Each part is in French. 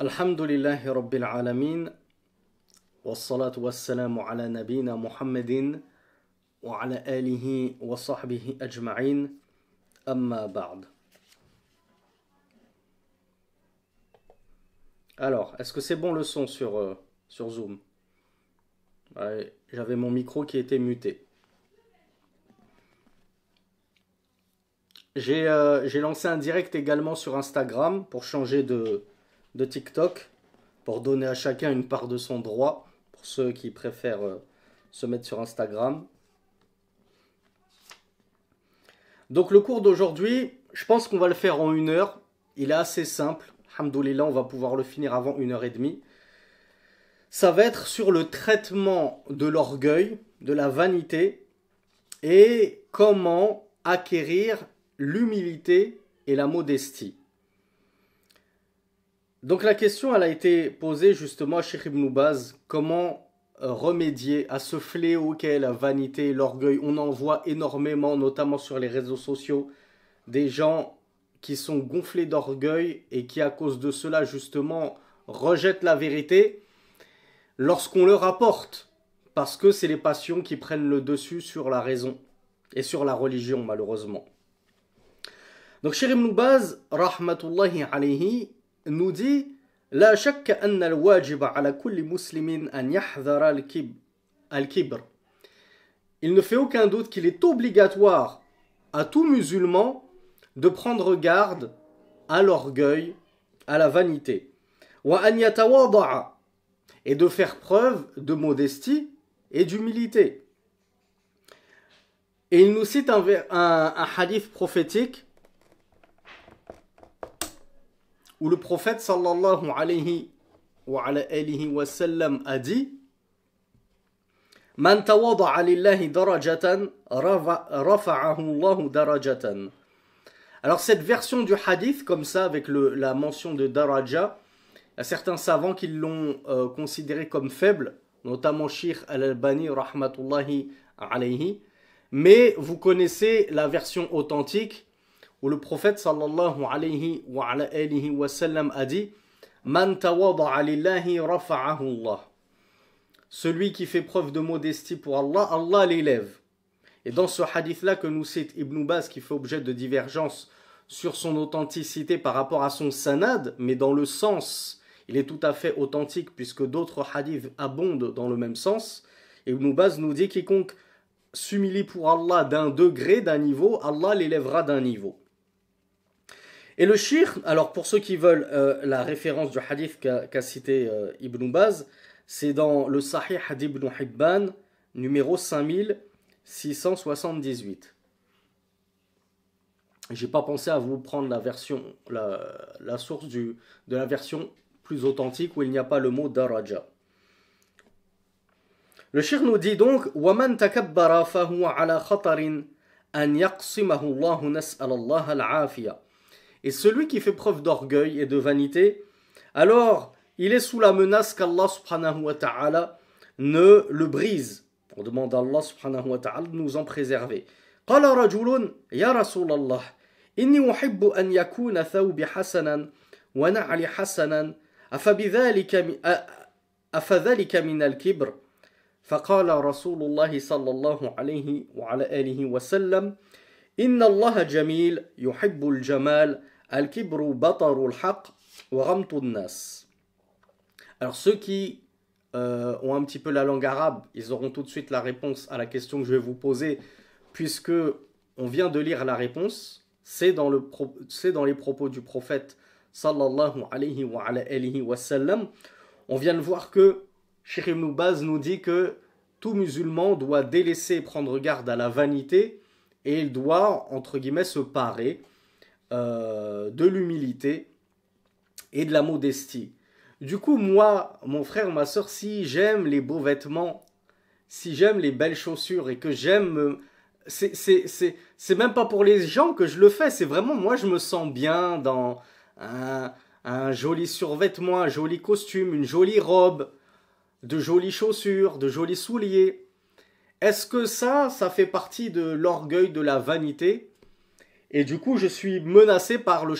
Alhamdulillahi Rabbil Alamin والصلاة والسلام على نبينا Muhammadin وعلى آله وصحبه أجمعين أما بعد Alors, est-ce que c'est bon le son sur, euh, sur Zoom ouais, J'avais mon micro qui était muté. J'ai euh, lancé un direct également sur Instagram pour changer de, de TikTok pour donner à chacun une part de son droit, pour ceux qui préfèrent euh, se mettre sur Instagram. Donc le cours d'aujourd'hui, je pense qu'on va le faire en une heure. Il est assez simple. Alhamdoulilah, on va pouvoir le finir avant une heure et demie. Ça va être sur le traitement de l'orgueil, de la vanité, et comment acquérir l'humilité et la modestie. Donc la question, elle a été posée justement à Sheikh Ibn comment euh, remédier à ce fléau qu'est la vanité l'orgueil On en voit énormément, notamment sur les réseaux sociaux, des gens qui sont gonflés d'orgueil et qui à cause de cela justement rejettent la vérité lorsqu'on leur apporte, parce que c'est les passions qui prennent le dessus sur la raison et sur la religion malheureusement. Donc Cheikh Ibn rahmatullahi alayhi, nous dit al-kibr » Il ne fait aucun doute qu'il est obligatoire à tout musulman de prendre garde à l'orgueil, à la vanité. et de faire preuve de modestie et d'humilité. Et il nous cite un, un hadith prophétique où le prophète sallallahu alayhi wa, sallam a dit darajatan Alors cette version du hadith, comme ça, avec la mention de daraja, il certains savants qui l'ont euh, considéré comme faible, notamment Sheikh al-Albani, rahmatullahi alayhi. Mais vous connaissez la version authentique où le prophète a dit Man Celui qui fait preuve de modestie pour Allah, Allah l'élève. Et dans ce hadith-là que nous cite Ibn Baz, qui fait objet de divergence sur son authenticité par rapport à son sanad, mais dans le sens, il est tout à fait authentique puisque d'autres hadiths abondent dans le même sens. Ibn Baz nous dit quiconque s'humilie pour Allah d'un degré, d'un niveau, Allah l'élèvera d'un niveau. Et le shir, alors pour ceux qui veulent euh, la référence du hadith qu'a cité euh, Ibn Baz, c'est dans le Sahih d'Ibn Hibban, numéro 5678. J'ai pas pensé à vous prendre la version, la, source du, de la version plus authentique où il n'y a pas le mot daraja. Le shir nous dit donc وَمَنْ تَكَبَّرَ فَهُوَ عَلَى خَطَرٍ أَنْ يَقْسِمَهُ اللَّهُ نَسْأَلَ اللَّهَ الْعَافِيَةَ et celui qui fait preuve d'orgueil et de vanité, alors il est sous la menace qu'Allah subhanahu wa ta'ala ne le brise. On demande à Allah subhanahu wa ta'ala de nous en préserver. قال رجل يا رسول الله إني أحب أن يكون ثوبي حسنا ونعلي حسنا أفبذلك أفذلك من الكبر فقال رسول الله صلى الله عليه وعلى آله وسلم إن الله جميل يحب الجمال Al-kibru haq nas. Alors ceux qui euh, ont un petit peu la langue arabe, ils auront tout de suite la réponse à la question que je vais vous poser, puisque on vient de lire la réponse. C'est dans, le, dans les propos du prophète sallallahu alayhi wa, wa sallam. On vient de voir que Sheikh Ibn Baz nous dit que tout musulman doit délaisser prendre garde à la vanité et il doit, entre guillemets, se parer euh, de l'humilité et de la modestie. Du coup, moi, mon frère, ma soeur, si j'aime les beaux vêtements, si j'aime les belles chaussures et que j'aime... Euh, c'est même pas pour les gens que je le fais, c'est vraiment moi, je me sens bien dans un, un joli survêtement, un joli costume, une jolie robe, de jolies chaussures, de jolis souliers. Est-ce que ça, ça fait partie de l'orgueil, de la vanité et du coup, je suis menacé par, le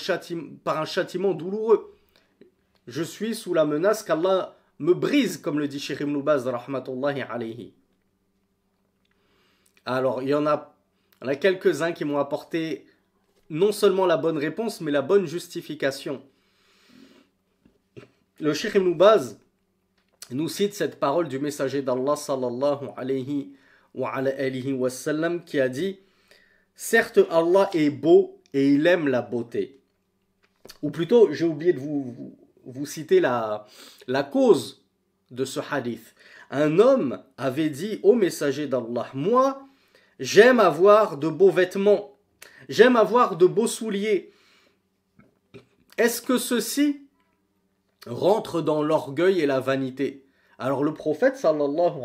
par un châtiment douloureux. Je suis sous la menace qu'Allah me brise, comme le dit Cheikh Ibn rahmatullahi alayhi. Alors, il y en a, quelques-uns qui m'ont apporté non seulement la bonne réponse, mais la bonne justification. Le Cheikh Ibn nous cite cette parole du messager d'Allah sallallahu alayhi wa sallam, qui a dit Certes, Allah est beau et il aime la beauté. Ou plutôt, j'ai oublié de vous, citer la, cause de ce hadith. Un homme avait dit au messager d'Allah, moi, j'aime avoir de beaux vêtements, j'aime avoir de beaux souliers. Est-ce que ceci rentre dans l'orgueil et la vanité Alors le prophète sallallahu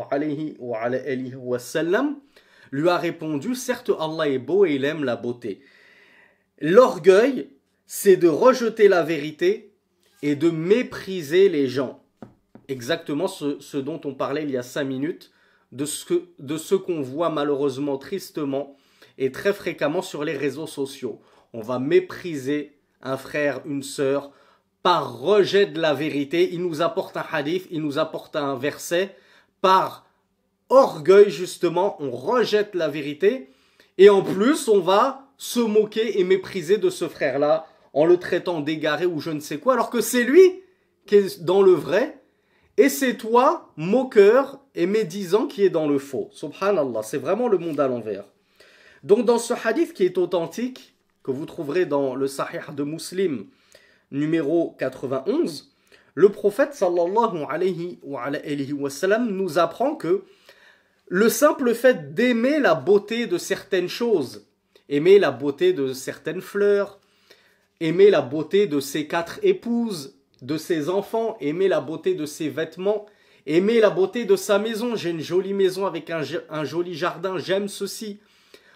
lui a répondu, certes Allah est beau et il aime la beauté. L'orgueil, c'est de rejeter la vérité et de mépriser les gens. Exactement ce, dont on parlait il y a cinq minutes, de ce, de ce qu'on voit malheureusement tristement et très fréquemment sur les réseaux sociaux. On va mépriser un frère, une sœur, par rejet de la vérité. Il nous apporte un hadith, il nous apporte un verset, par orgueil, justement, on rejette la vérité. Et en plus, on va se moquer et mépriser de ce frère-là en le traitant d'égaré ou je ne sais quoi, alors que c'est lui qui est dans le vrai. Et c'est toi, moqueur et médisant, qui est dans le faux. Subhanallah, c'est vraiment le monde à l'envers. Donc dans ce hadith qui est authentique, que vous trouverez dans le Sahih de Muslim, numéro 91, le prophète sallallahu alayhi wa, alayhi wa sallam, nous apprend que le simple fait d'aimer la beauté de certaines choses, aimer la beauté de certaines fleurs, aimer la beauté de ses quatre épouses, de ses enfants, aimer la beauté de ses vêtements, aimer la beauté de sa maison. J'ai une jolie maison avec un, joli jardin, j'aime ceci.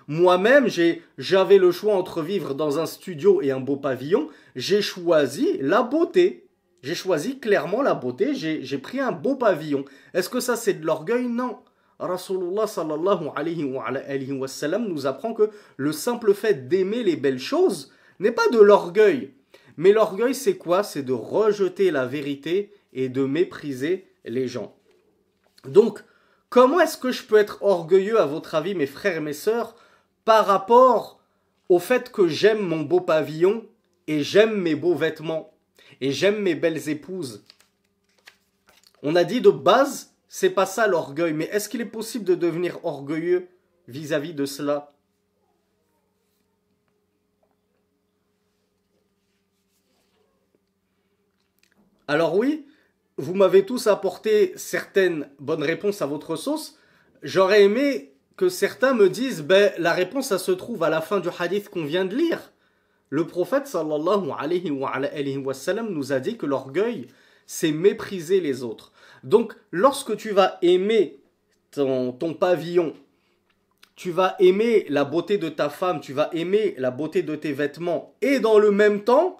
Moi-même, j'avais le choix entre vivre dans un studio et un beau pavillon. J'ai choisi la beauté. J'ai choisi clairement la beauté. J'ai pris un beau pavillon. Est-ce que ça c'est de l'orgueil Non. Rasulullah sallallahu alayhi wa, sallam nous apprend que le simple fait d'aimer les belles choses n'est pas de l'orgueil. Mais l'orgueil, c'est quoi C'est de rejeter la vérité et de mépriser les gens. Donc, comment est-ce que je peux être orgueilleux, à votre avis, mes frères et mes sœurs, par rapport au fait que j'aime mon beau pavillon et j'aime mes beaux vêtements et j'aime mes belles épouses On a dit de base, c'est pas ça l'orgueil, mais est-ce qu'il est possible de devenir orgueilleux vis-à-vis de cela Alors oui, vous m'avez tous apporté certaines bonnes réponses à votre sauce. J'aurais aimé que certains me disent, ben, la réponse, se trouve à la fin du hadith qu'on vient de lire. Le prophète, sallallahu nous a dit que l'orgueil, c'est mépriser les autres. Donc lorsque tu vas aimer ton, pavillon, tu vas aimer la beauté de ta femme, tu vas aimer la beauté de tes vêtements, et dans le même temps,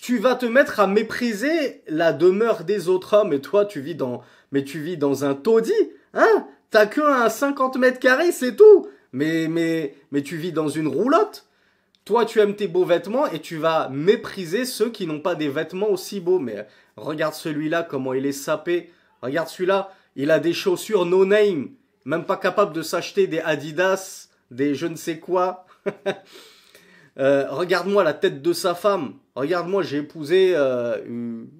tu vas te mettre à mépriser la demeure des autres hommes, et toi tu vis dans, mais tu vis dans un taudis, hein T'as que un 50 mètres carrés, c'est tout. Mais, mais, mais tu vis dans une roulotte. Toi, tu aimes tes beaux vêtements et tu vas mépriser ceux qui n'ont pas des vêtements aussi beaux. Mais Regarde celui-là, comment il est sapé. Regarde celui-là, il a des chaussures no name. Même pas capable de s'acheter des Adidas, des je ne sais quoi. Euh, regarde-moi la tête de sa femme. Regarde-moi, j'ai épousé euh, une,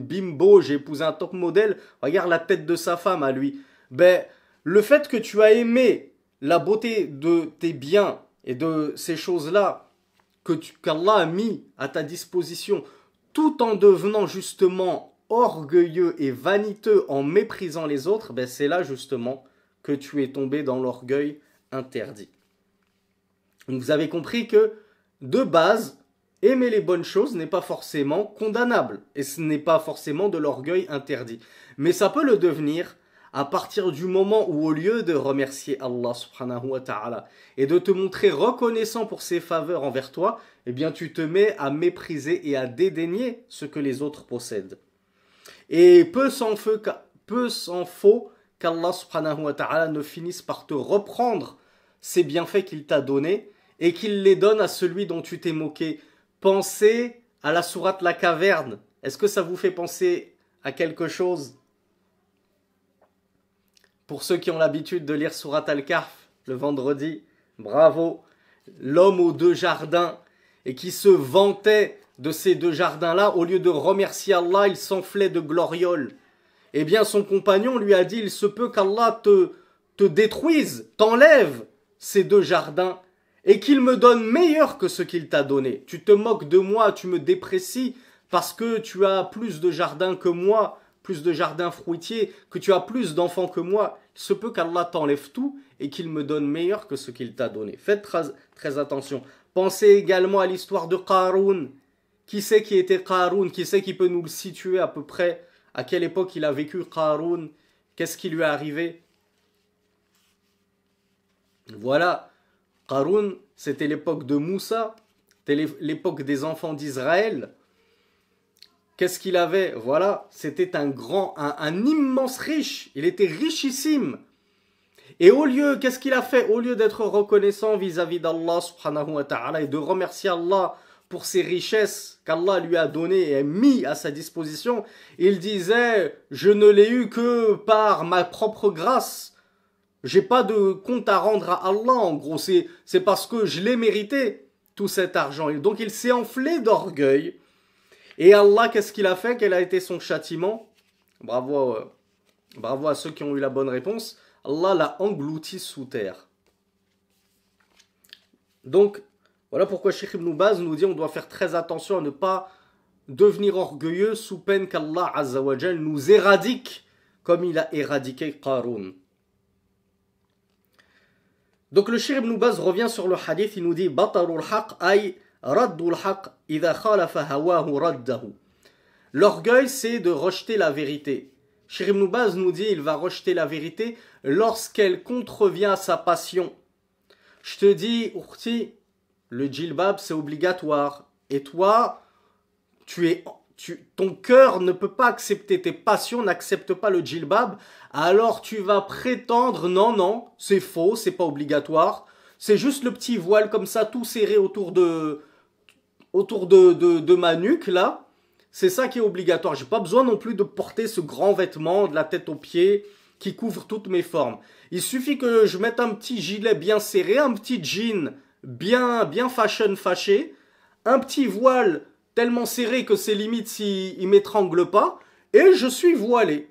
bimbo, j'ai épousé un top modèle. Regarde la tête de sa femme à lui. Ben, le fait que tu as aimé la beauté de tes biens et de ces choses-là que qu'Allah a mis à ta disposition, tout en devenant justement orgueilleux et vaniteux en méprisant les autres, ben, c'est là justement que tu es tombé dans l'orgueil interdit. vous avez compris que de base, aimer les bonnes choses n'est pas forcément condamnable et ce n'est pas forcément de l'orgueil interdit. Mais ça peut le devenir à partir du moment où au lieu de remercier Allah subhanahu wa ta'ala et de te montrer reconnaissant pour ses faveurs envers toi, eh bien tu te mets à mépriser et à dédaigner ce que les autres possèdent. Et peu s'en faut qu'Allah subhanahu wa ta'ala ne finisse par te reprendre ces bienfaits qu'il t'a donnés et qu'il les donne à celui dont tu t'es moqué. Pensez à la sourate La Caverne. Est-ce que ça vous fait penser à quelque chose Pour ceux qui ont l'habitude de lire sourate Al-Kahf le vendredi, bravo. L'homme aux deux jardins, et qui se vantait de ces deux jardins-là, au lieu de remercier Allah, il s'enflait de gloriole. Eh bien, son compagnon lui a dit, il se peut qu'Allah te, détruise, t'enlève ces deux jardins, et qu'il me donne meilleur que ce qu'il t'a donné. Tu te moques de moi, tu me déprécies, parce que tu as plus de jardins que moi, plus de jardins fruitiers, que tu as plus d'enfants que moi. Il se peut qu'Allah t'enlève tout et qu'il me donne meilleur que ce qu'il t'a donné. Faites très attention. Pensez également à l'histoire de Qaroun. Qui c'est qui était Qaroun Qui c'est qui peut nous le situer à peu près À quelle époque il a vécu Qaroun Qu'est-ce qui lui est arrivé Voilà. Qaroun, c'était l'époque de Moussa, c'était l'époque des enfants d'Israël. Qu'est-ce qu'il avait Voilà, c'était un grand, un immense riche. Il était richissime. Et au lieu, qu'est-ce qu'il a fait Au lieu d'être reconnaissant vis-à-vis d'Allah subhanahu wa ta'ala et de remercier Allah pour ses richesses qu'Allah lui a données et mis à sa disposition, il disait Je ne l'ai eu que par ma propre grâce. J'ai pas de compte à rendre à Allah, en gros. C'est, parce que je l'ai mérité, tout cet argent. donc il s'est enflé d'orgueil. Et Allah, qu'est-ce qu'il a fait Quel a été son châtiment Bravo, euh, bravo à ceux qui ont eu la bonne réponse. Allah l'a englouti sous terre. Donc, voilà pourquoi Sheikh Ibn Baz nous dit on doit faire très attention à ne pas devenir orgueilleux sous peine qu'Allah nous éradique comme il a éradiqué Qarun. Donc le Shir ibn Baz revient sur le hadith, il nous dit L'orgueil c'est de rejeter la vérité. Shirim nous dit il va rejeter la vérité lorsqu'elle contrevient à sa passion. Je te dis, Ourti, le djilbab c'est obligatoire. Et toi, tu es, ton cœur ne peut pas accepter, tes passions n'accepte pas le djilbab, alors tu vas prétendre non, non, c'est faux, c'est pas obligatoire. C'est juste le petit voile comme ça, tout serré autour de, autour de, de ma nuque là. C'est ça qui est obligatoire. J'ai pas besoin non plus de porter ce grand vêtement de la tête aux pieds qui couvre toutes mes formes. Il suffit que je mette un petit gilet bien serré, un petit jean bien bien fashion fâché, un petit voile tellement serré que ses limites s'il m'étrangle pas et je suis voilé.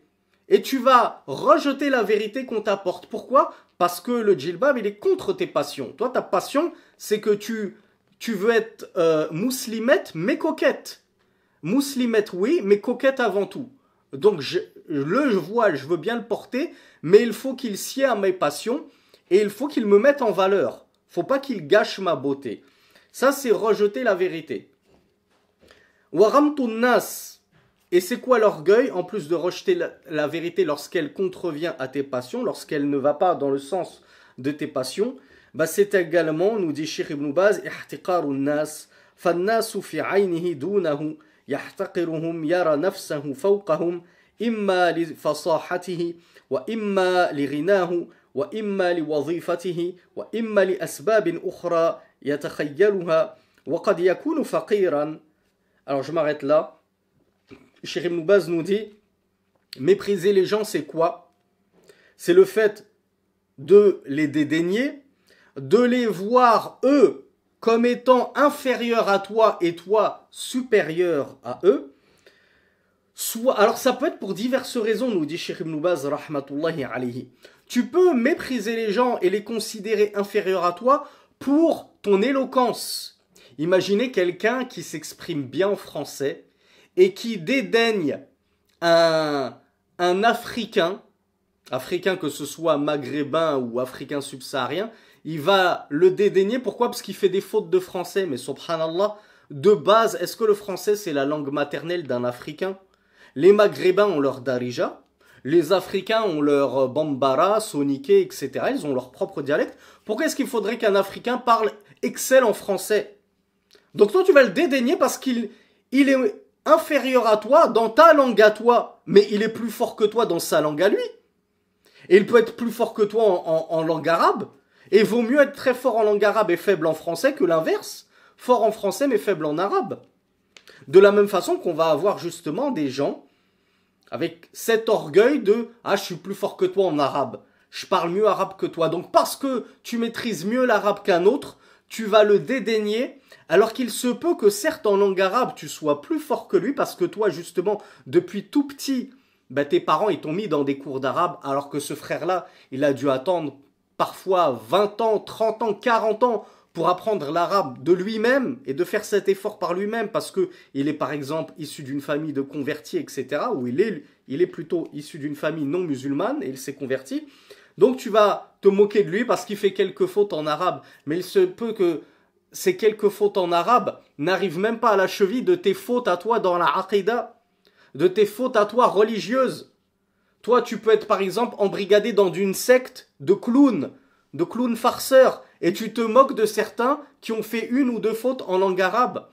Et tu vas rejeter la vérité qu'on t'apporte. Pourquoi Parce que le djilbab, il est contre tes passions. Toi, ta passion, c'est que tu, tu veux être euh, mais coquette. Mouslimette, oui, mais coquette avant tout. Donc je, le voile, je veux bien le porter, mais il faut qu'il sied à mes passions et il faut qu'il me mette en valeur. Faut pas qu'il gâche ma beauté. Ça, c'est rejeter la vérité. nas. Et c'est quoi l'orgueil En plus de rejeter la, vérité lorsqu'elle contrevient à tes passions, lorsqu'elle ne va pas dans le sens de tes passions, bah c'est également, nous dit Sheikh ibn Baz, nas. dounahu » يحتقرهم يرى نفسه فوقهم إما لفصاحته وإما لغناه وإما لوظيفته وإما لأسباب أخرى يتخيلها وقد يكون فقيرا Alors je m'arrête là. Cheikh Ibn Baz nous dit mépriser les gens, c'est quoi C'est le fait de les dédaigner, de les voir eux comme étant inférieurs à toi et toi supérieur à eux, soit, alors ça peut être pour diverses raisons, nous dit Sheikh Ibn Baz, rahmatullahi Tu peux mépriser les gens et les considérer inférieurs à toi pour ton éloquence. Imaginez quelqu'un qui s'exprime bien en français et qui dédaigne un, un Africain, Africain que ce soit maghrébin ou Africain subsaharien, il va le dédaigner. Pourquoi Parce qu'il fait des fautes de français. Mais subhanallah, de base, est-ce que le français c'est la langue maternelle d'un Africain Les Maghrébins ont leur darija. Les Africains ont leur euh, bambara, Soniké, etc. Ils ont leur propre dialecte. Pourquoi est-ce qu'il faudrait qu'un Africain parle Excel en français Donc toi, tu vas le dédaigner parce qu'il il est inférieur à toi dans ta langue à toi, mais il est plus fort que toi dans sa langue à lui. Et il peut être plus fort que toi en langue arabe, et vaut mieux être très fort en langue arabe et faible en français que l'inverse, fort en français mais faible en arabe. De la même façon qu'on va avoir justement des gens avec cet orgueil de Ah, je suis plus fort que toi en arabe, je parle mieux arabe que toi. Donc parce que tu maîtrises mieux l'arabe qu'un autre, tu vas le dédaigner, alors qu'il se peut que certes en langue arabe tu sois plus fort que lui, parce que toi justement, depuis tout petit, bah, tes parents ils t'ont mis dans des cours d'arabe, alors que ce frère-là, il a dû attendre parfois 20 ans, 30 ans, 40 ans pour apprendre l'arabe de lui-même et de faire cet effort par lui-même parce que il est par exemple issu d'une famille de convertis, etc. ou il est, il est plutôt issu d'une famille non musulmane et il s'est converti. Donc tu vas te moquer de lui parce qu'il fait quelques fautes en arabe, mais il se peut que ces quelques fautes en arabe n'arrivent même pas à la cheville de tes fautes à toi dans la aqidah, de tes fautes à toi religieuses. Toi, tu peux être par exemple embrigadé dans une secte de clowns, de clowns farceurs, et tu te moques de certains qui ont fait une ou deux fautes en langue arabe.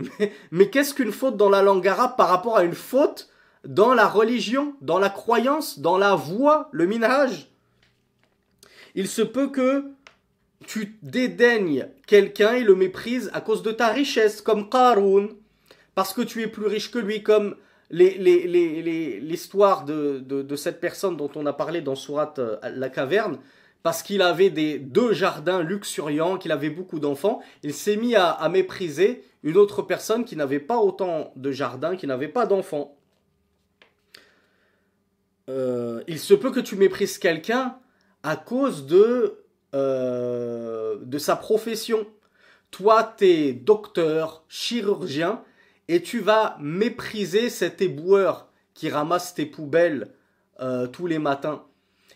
Mais, qu'est-ce qu'une faute dans la langue arabe par rapport à une faute dans la religion, dans la croyance, dans la voie, le minage Il se peut que tu dédaignes quelqu'un et le méprises à cause de ta richesse, comme Qarun, parce que tu es plus riche que lui, comme l'histoire de, cette personne dont on a parlé dans Sourate euh, la caverne, parce qu'il avait des deux jardins luxuriants, qu'il avait beaucoup d'enfants, il s'est mis à, mépriser une autre personne qui n'avait pas autant de jardins, qui n'avait pas d'enfants. Euh, il se peut que tu méprises quelqu'un à cause de, euh, de sa profession. Toi, t'es docteur, chirurgien, et tu vas mépriser cet éboueur qui ramasse tes poubelles euh, tous les matins.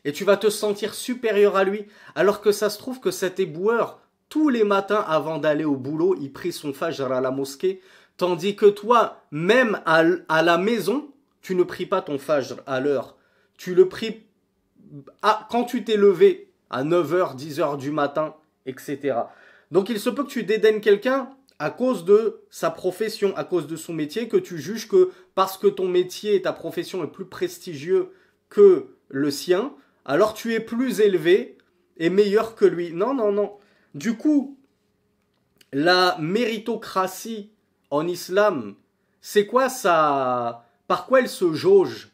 Et tu vas te sentir supérieur à lui, alors que ça se trouve que cet éboueur, tous les matins avant d'aller au boulot, il prie son fajr à la mosquée, tandis que toi, même à, la maison, tu ne pries pas ton fajr à l'heure. Tu le pries à, ah, quand tu t'es levé, à 9h, 10h du matin, etc. Donc il se peut que tu dédaignes quelqu'un à cause de sa profession, à cause de son métier, que tu juges que parce que ton métier et ta profession est plus prestigieux que le sien, alors tu es plus élevé et meilleur que lui. Non, non, non. Du coup, la méritocratie en islam, c'est quoi ça Par quoi elle se jauge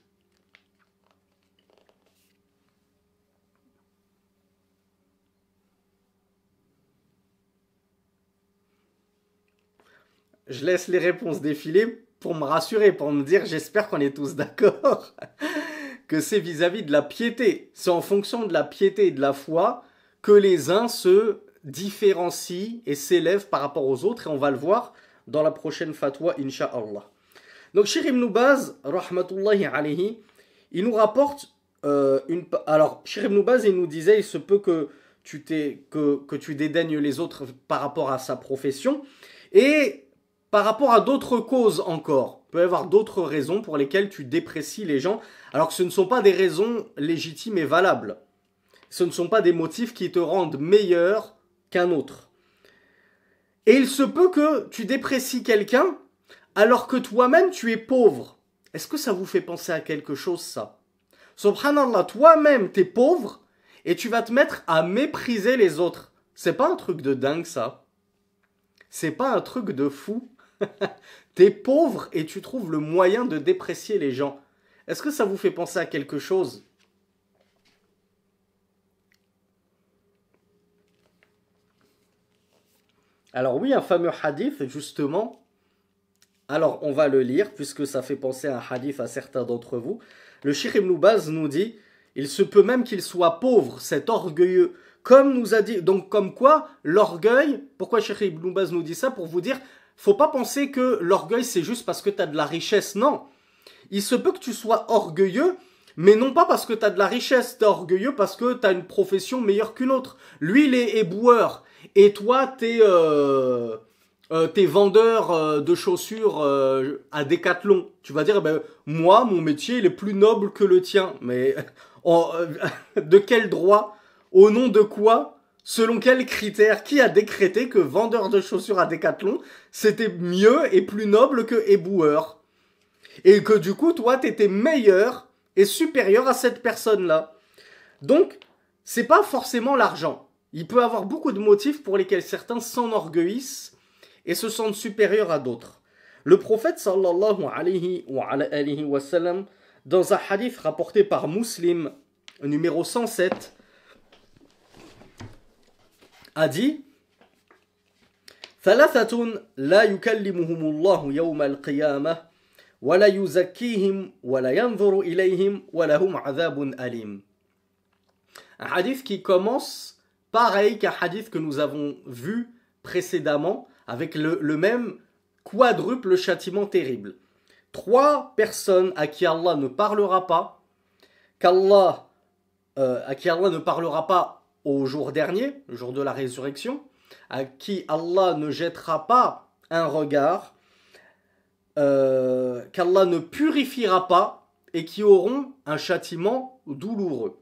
je laisse les réponses défiler pour me rassurer, pour me dire j'espère qu'on est tous d'accord que c'est vis-à-vis de la piété. C'est en fonction de la piété et de la foi que les uns se différencient et s'élèvent par rapport aux autres et on va le voir dans la prochaine fatwa, Inch'Allah. Donc, Shir ibn rahmatullahi alayhi, il nous rapporte euh, une. Alors, Shir ibn il nous disait il se peut que tu, t'es, que, que tu dédaignes les autres par rapport à sa profession. Et par rapport à d'autres causes encore. Il peut y avoir d'autres raisons pour lesquelles tu déprécies les gens, alors que ce ne sont pas des raisons légitimes et valables. Ce ne sont pas des motifs qui te rendent meilleur qu'un autre. Et il se peut que tu déprécies quelqu'un alors que toi-même tu es pauvre. Est-ce que ça vous fait penser à quelque chose ça Subhanallah, toi-même tu es pauvre et tu vas te mettre à mépriser les autres. C'est pas un truc de dingue ça. C'est pas un truc de fou. T'es pauvre et tu trouves le moyen de déprécier les gens. Est-ce que ça vous fait penser à quelque chose Alors oui, un fameux hadith, justement. Alors on va le lire, puisque ça fait penser à un hadith à certains d'entre vous. Le Shir Ibn nous dit, il se peut même qu'il soit pauvre, cet orgueilleux. Comme nous a dit, donc comme quoi, l'orgueil, pourquoi Shir Ibn nous dit ça Pour vous dire, faut pas penser que l'orgueil c'est juste parce que tu as de la richesse, non. Il se peut que tu sois orgueilleux, mais non pas parce que tu as de la richesse, t'es orgueilleux parce que tu as une profession meilleure qu'une autre. Lui, il est éboueur, et toi, t'es euh, euh es vendeur euh, de chaussures euh, à Décathlon. Tu vas dire, eh ben, moi, mon métier, il est plus noble que le tien. Mais de quel droit Au nom de quoi Selon quels critères Qui a décrété que vendeur de chaussures à Decathlon, c'était mieux et plus noble que éboueur Et que du coup, toi, t'étais meilleur et supérieur à cette personne-là. Donc, c'est pas forcément l'argent. Il peut avoir beaucoup de motifs pour lesquels certains s'enorgueillissent et se sentent supérieurs à d'autres. Le prophète sallallahu alayhi wa, alayhi wa sallam, dans un hadith rapporté par Muslim, numéro 107, a dit Un hadith qui commence pareil qu'un hadith que nous avons vu précédemment avec le, même quadruple châtiment terrible. Trois personnes à qui Allah ne parlera pas, qu'Allah euh, à qui Allah ne parlera pas au jour dernier, le jour de la résurrection, à qui Allah ne jettera pas un regard, euh, qu'Allah ne purifiera pas et qui auront un châtiment douloureux.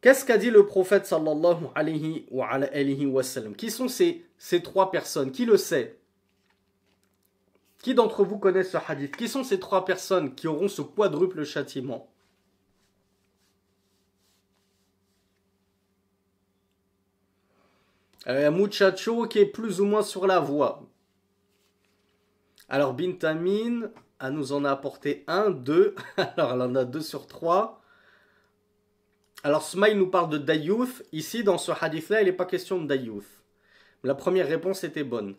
Qu'est-ce qu'a dit le prophète sallallahu alayhi wa, Qui sont ces, ces trois personnes Qui le sait Qui d'entre vous connaît ce hadith Qui sont ces trois personnes qui auront ce quadruple châtiment Euh, muchacho qui est plus ou moins sur la voie. Alors Bintamin, elle nous en a apporté un, deux. Alors elle en a deux sur trois. Alors Smile nous parle de Dayouf. Ici, dans ce hadith-là, il n'est pas question de Dayouf. La première réponse était bonne.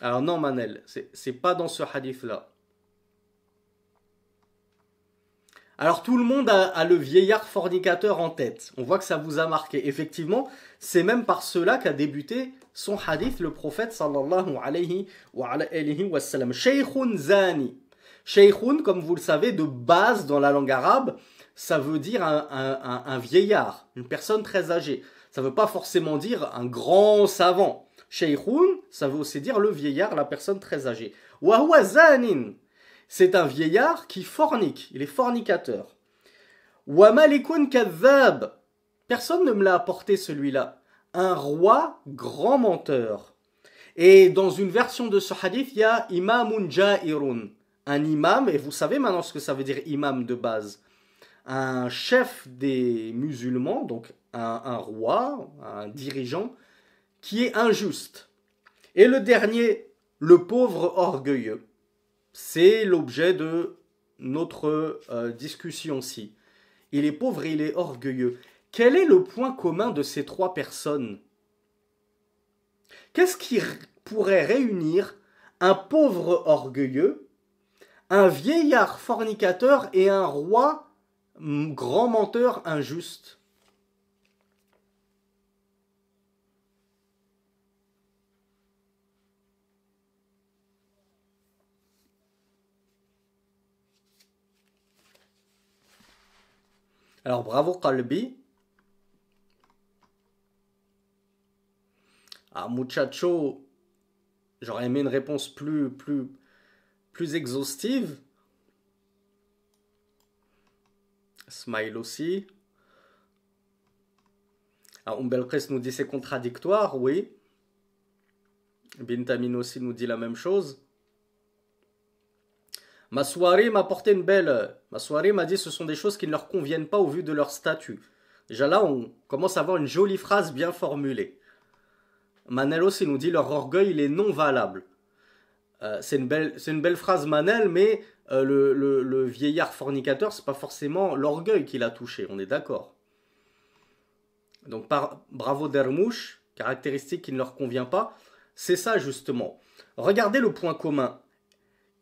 Alors non, Manel, c'est pas dans ce hadith-là. Alors tout le monde a, le vieillard fornicateur en tête. On voit que ça vous a marqué. Effectivement, c'est même par cela qu'a débuté son hadith le prophète sallallahu alayhi wa wa sallam. Shaykhun zani. Shaykhun, comme vous le savez, de base dans la langue arabe, ça veut dire un, vieillard, une personne très âgée. Ça ne veut pas forcément dire un grand savant. Shaykhun, ça veut aussi dire le vieillard, la personne très âgée. Wa zanin. C'est un vieillard qui fornique, il est fornicateur. Wamalikun kadhab. Personne ne me l'a apporté celui-là. Un roi grand menteur. Et dans une version de ce hadith, il y a imamun ja'irun. Un imam, et vous savez maintenant ce que ça veut dire imam de base. Un chef des musulmans, donc un roi, un dirigeant, qui est injuste. Et le dernier, le pauvre orgueilleux. C'est l'objet de notre euh, discussion-ci. Il est pauvre et il est orgueilleux. Quel est le point commun de ces trois personnes Qu'est-ce qui pourrait réunir un pauvre orgueilleux, un vieillard fornicateur et un roi grand menteur injuste Alors bravo Kalbi. Ah muchacho, j'aurais aimé une réponse plus plus plus exhaustive. Smile aussi. Ah, nous dit c'est contradictoire, oui. Bintamin aussi nous dit la même chose. Ma soirée m'a porté une belle. Euh, ma soirée m'a dit ce sont des choses qui ne leur conviennent pas au vu de leur statut. Déjà là, on commence à avoir une jolie phrase bien formulée. Manel aussi nous dit leur orgueil, il est non valable. Euh, c'est une, une, belle phrase, Manel, mais euh, le, vieillard fornicateur, c'est pas forcément l'orgueil qui l'a touché, on est d'accord. Donc, bravo Dermouche, caractéristique qui ne leur convient pas, c'est ça justement. Regardez le point commun.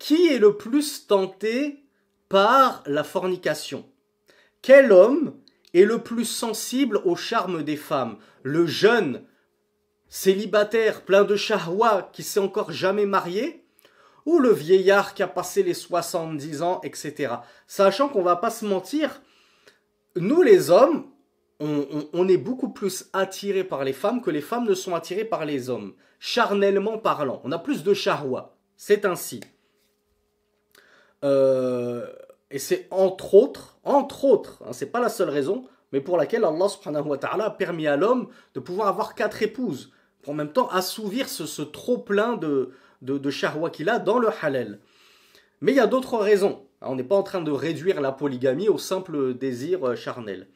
Qui est le plus tenté par la fornication Quel homme est le plus sensible au charme des femmes Le jeune, célibataire, plein de charrois qui s'est encore jamais marié ou le vieillard qui a passé les 70 ans, etc. Sachant qu'on va pas se mentir, nous les hommes, on, est beaucoup plus attirés par les femmes que les femmes ne sont attirées par les hommes, charnellement parlant. On a plus de charrois c'est ainsi. Euh, et c'est entre autres, entre autres, hein, c'est pas la seule raison, mais pour laquelle Allah subhanahu wa ta'ala a permis à l'homme de pouvoir avoir quatre épouses, pour en même temps assouvir ce, trop-plein de, de, qu'il a dans le halal. Mais il y a d'autres raisons. Hein, on n'est pas en train de réduire la polygamie au simple désir euh, charnel.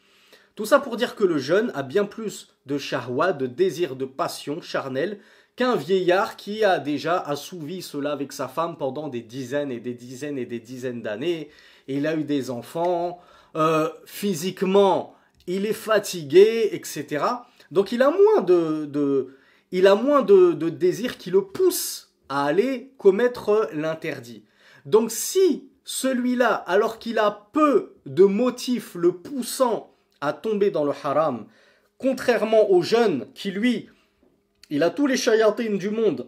Tout ça pour dire que le jeune a bien plus de charwa, de désir, de passion charnel, qu'un vieillard qui a déjà assouvi cela avec sa femme pendant des dizaines et des dizaines et des dizaines d'années. Il a eu des enfants, euh, physiquement, il est fatigué, etc. Donc il a moins de, de il a moins de, désir qui le pousse à aller commettre l'interdit. Donc si celui-là, alors qu'il a peu de motifs le poussant à tomber dans le haram, contrairement aux jeunes qui lui il a tous les chayatines du monde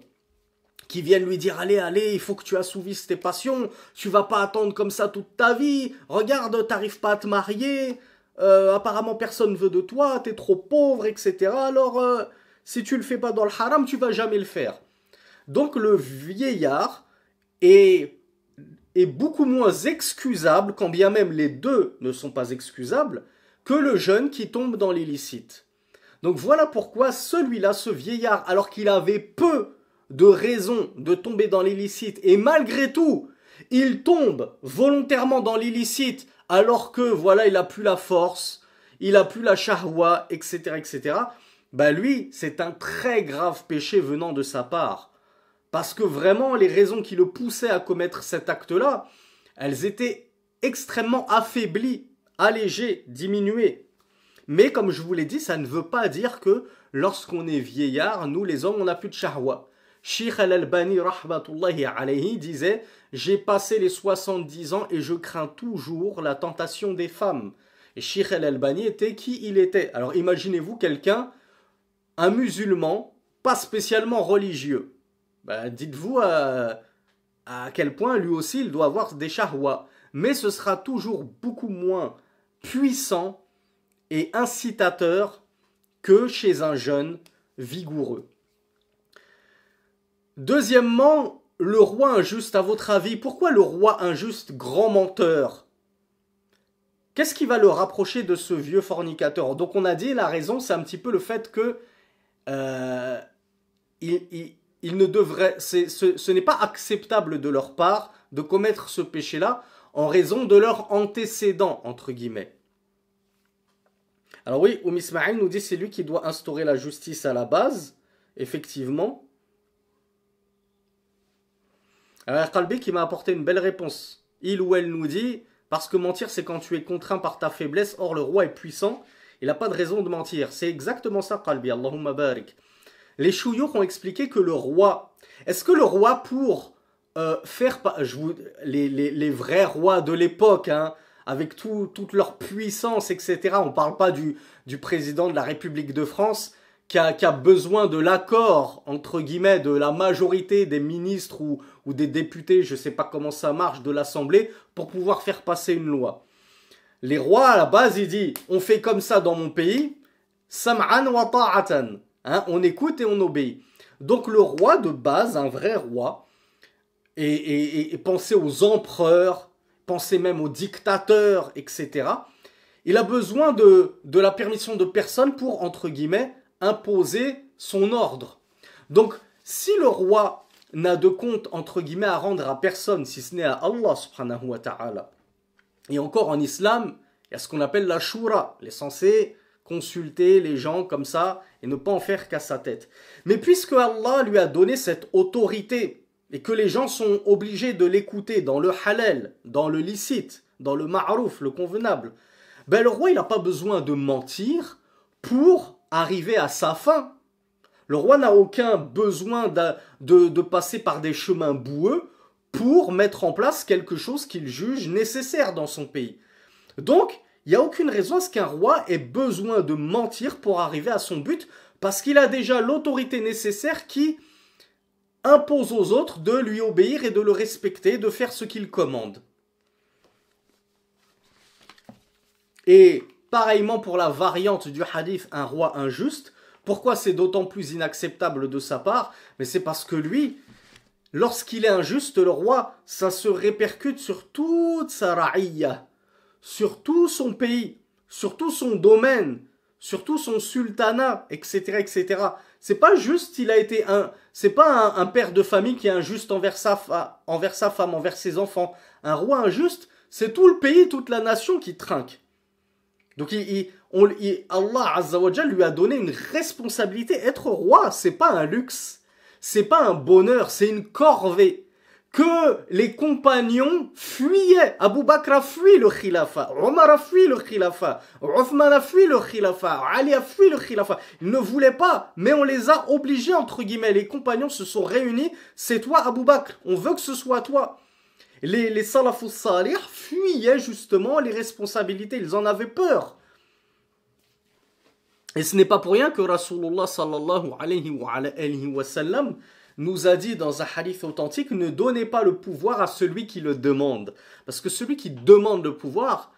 qui viennent lui dire allez allez il faut que tu assouvisses tes passions tu vas pas attendre comme ça toute ta vie regarde t'arrives pas à te marier euh, apparemment personne veut de toi t'es trop pauvre etc alors euh, si tu le fais pas dans le haram tu vas jamais le faire donc le vieillard est est beaucoup moins excusable quand bien même les deux ne sont pas excusables que le jeune qui tombe dans l'illicite donc voilà pourquoi celui-là, ce vieillard, alors qu'il avait peu de raisons de tomber dans l'illicite, et malgré tout, il tombe volontairement dans l'illicite, alors que voilà, il n'a plus la force, il n'a plus la charwa, etc., etc., bah lui, c'est un très grave péché venant de sa part. Parce que vraiment, les raisons qui le poussaient à commettre cet acte-là, elles étaient extrêmement affaiblies, allégées, diminuées. Mais comme je vous l'ai dit, ça ne veut pas dire que lorsqu'on est vieillard, nous les hommes, on n'a plus de shahwa. Sheikh al-Albani rahmatullahi alayhi disait J'ai passé les 70 ans et je crains toujours la tentation des femmes. Et Sheikh al-Albani était qui il était. Alors imaginez-vous quelqu'un, un musulman, pas spécialement religieux. Ben, dites-vous à, euh, à quel point lui aussi il doit avoir des shahwa. Mais ce sera toujours beaucoup moins puissant et incitateur que chez un jeune vigoureux. Deuxièmement, le roi injuste, à votre avis, pourquoi le roi injuste grand menteur Qu'est-ce qui va le rapprocher de ce vieux fornicateur Donc on a dit la raison, c'est un petit peu le fait que euh, il, ne devrait, ce, ce n'est pas acceptable de leur part de commettre ce péché-là en raison de leur antécédent entre guillemets. Alors oui, Oum Ismail nous dit c'est lui qui doit instaurer la justice à la base, effectivement. Alors Kalbi qui m'a apporté une belle réponse. Il ou elle nous dit parce que mentir c'est quand tu es contraint par ta faiblesse, or le roi est puissant, il n'a pas de raison de mentir. C'est exactement ça Kalbi, Allahumma barik. Les chouillots ont expliqué que le roi, est-ce que le roi pour euh, faire, je vous, les, les, les, vrais rois de l'époque, hein, avec toute leur puissance, etc. On ne parle pas du, président de la République de France qui a, besoin de l'accord, entre guillemets, de la majorité des ministres ou, des députés, je ne sais pas comment ça marche, de l'Assemblée, pour pouvoir faire passer une loi. Les rois, à la base, ils disent, on fait comme ça dans mon pays, sam'an wa ta'atan. Hein, on écoute et on obéit. Donc le roi de base, un vrai roi, et, penser aux empereurs, pensez même aux dictateurs, etc. Il a besoin de, la permission de personne pour, entre guillemets, imposer son ordre. Donc, si le roi n'a de compte, entre guillemets, à rendre à personne, si ce n'est à Allah subhanahu wa ta'ala, et encore en islam, il y a ce qu'on appelle la shura, les censés consulter les gens comme ça et ne pas en faire qu'à sa tête. Mais puisque Allah lui a donné cette autorité et que les gens sont obligés de l'écouter dans le halal, dans le licite, dans le ma'rouf, le convenable, ben le roi il n'a pas besoin de mentir pour arriver à sa fin. Le roi n'a aucun besoin de, de, passer par des chemins boueux pour mettre en place quelque chose qu'il juge nécessaire dans son pays. Donc, il n'y a aucune raison à ce qu'un roi ait besoin de mentir pour arriver à son but, parce qu'il a déjà l'autorité nécessaire qui impose aux autres de lui obéir et de le respecter, de faire ce qu'il commande. Et pareillement pour la variante du hadith un roi injuste, pourquoi c'est d'autant plus inacceptable de sa part Mais c'est parce que lui, lorsqu'il est injuste, le roi, ça se répercute sur toute sa raïa, sur tout son pays, sur tout son domaine, sur tout son sultanat, etc. etc. C'est pas juste il a été un, c'est pas un, père de famille qui est injuste envers sa, femme, envers ses enfants. Un roi injuste, c'est tout le pays, toute la nation qui trinque. Donc il, il, on, il, Allah Azzawajal lui a donné une responsabilité. Être roi, c'est pas un luxe, c'est pas un bonheur, c'est une corvée que les compagnons fuyaient. Abu Bakr a fui le khilafa, Omar a fui le khilafa, Othman a fui le khilafa, Ali a fui le khilafa. Ils ne voulaient pas, mais on les a obligés, entre guillemets. Les compagnons se sont réunis. C'est toi, Abu Bakr. On veut que ce soit toi. Les, les salafus fuyaient justement les responsabilités. Ils en avaient peur. Et ce n'est pas pour rien que Rasulullah sallallahu alayhi wa sallam nous a dit dans un hadith authentique, ne donnez pas le pouvoir à celui qui le demande. Parce que celui qui demande le pouvoir,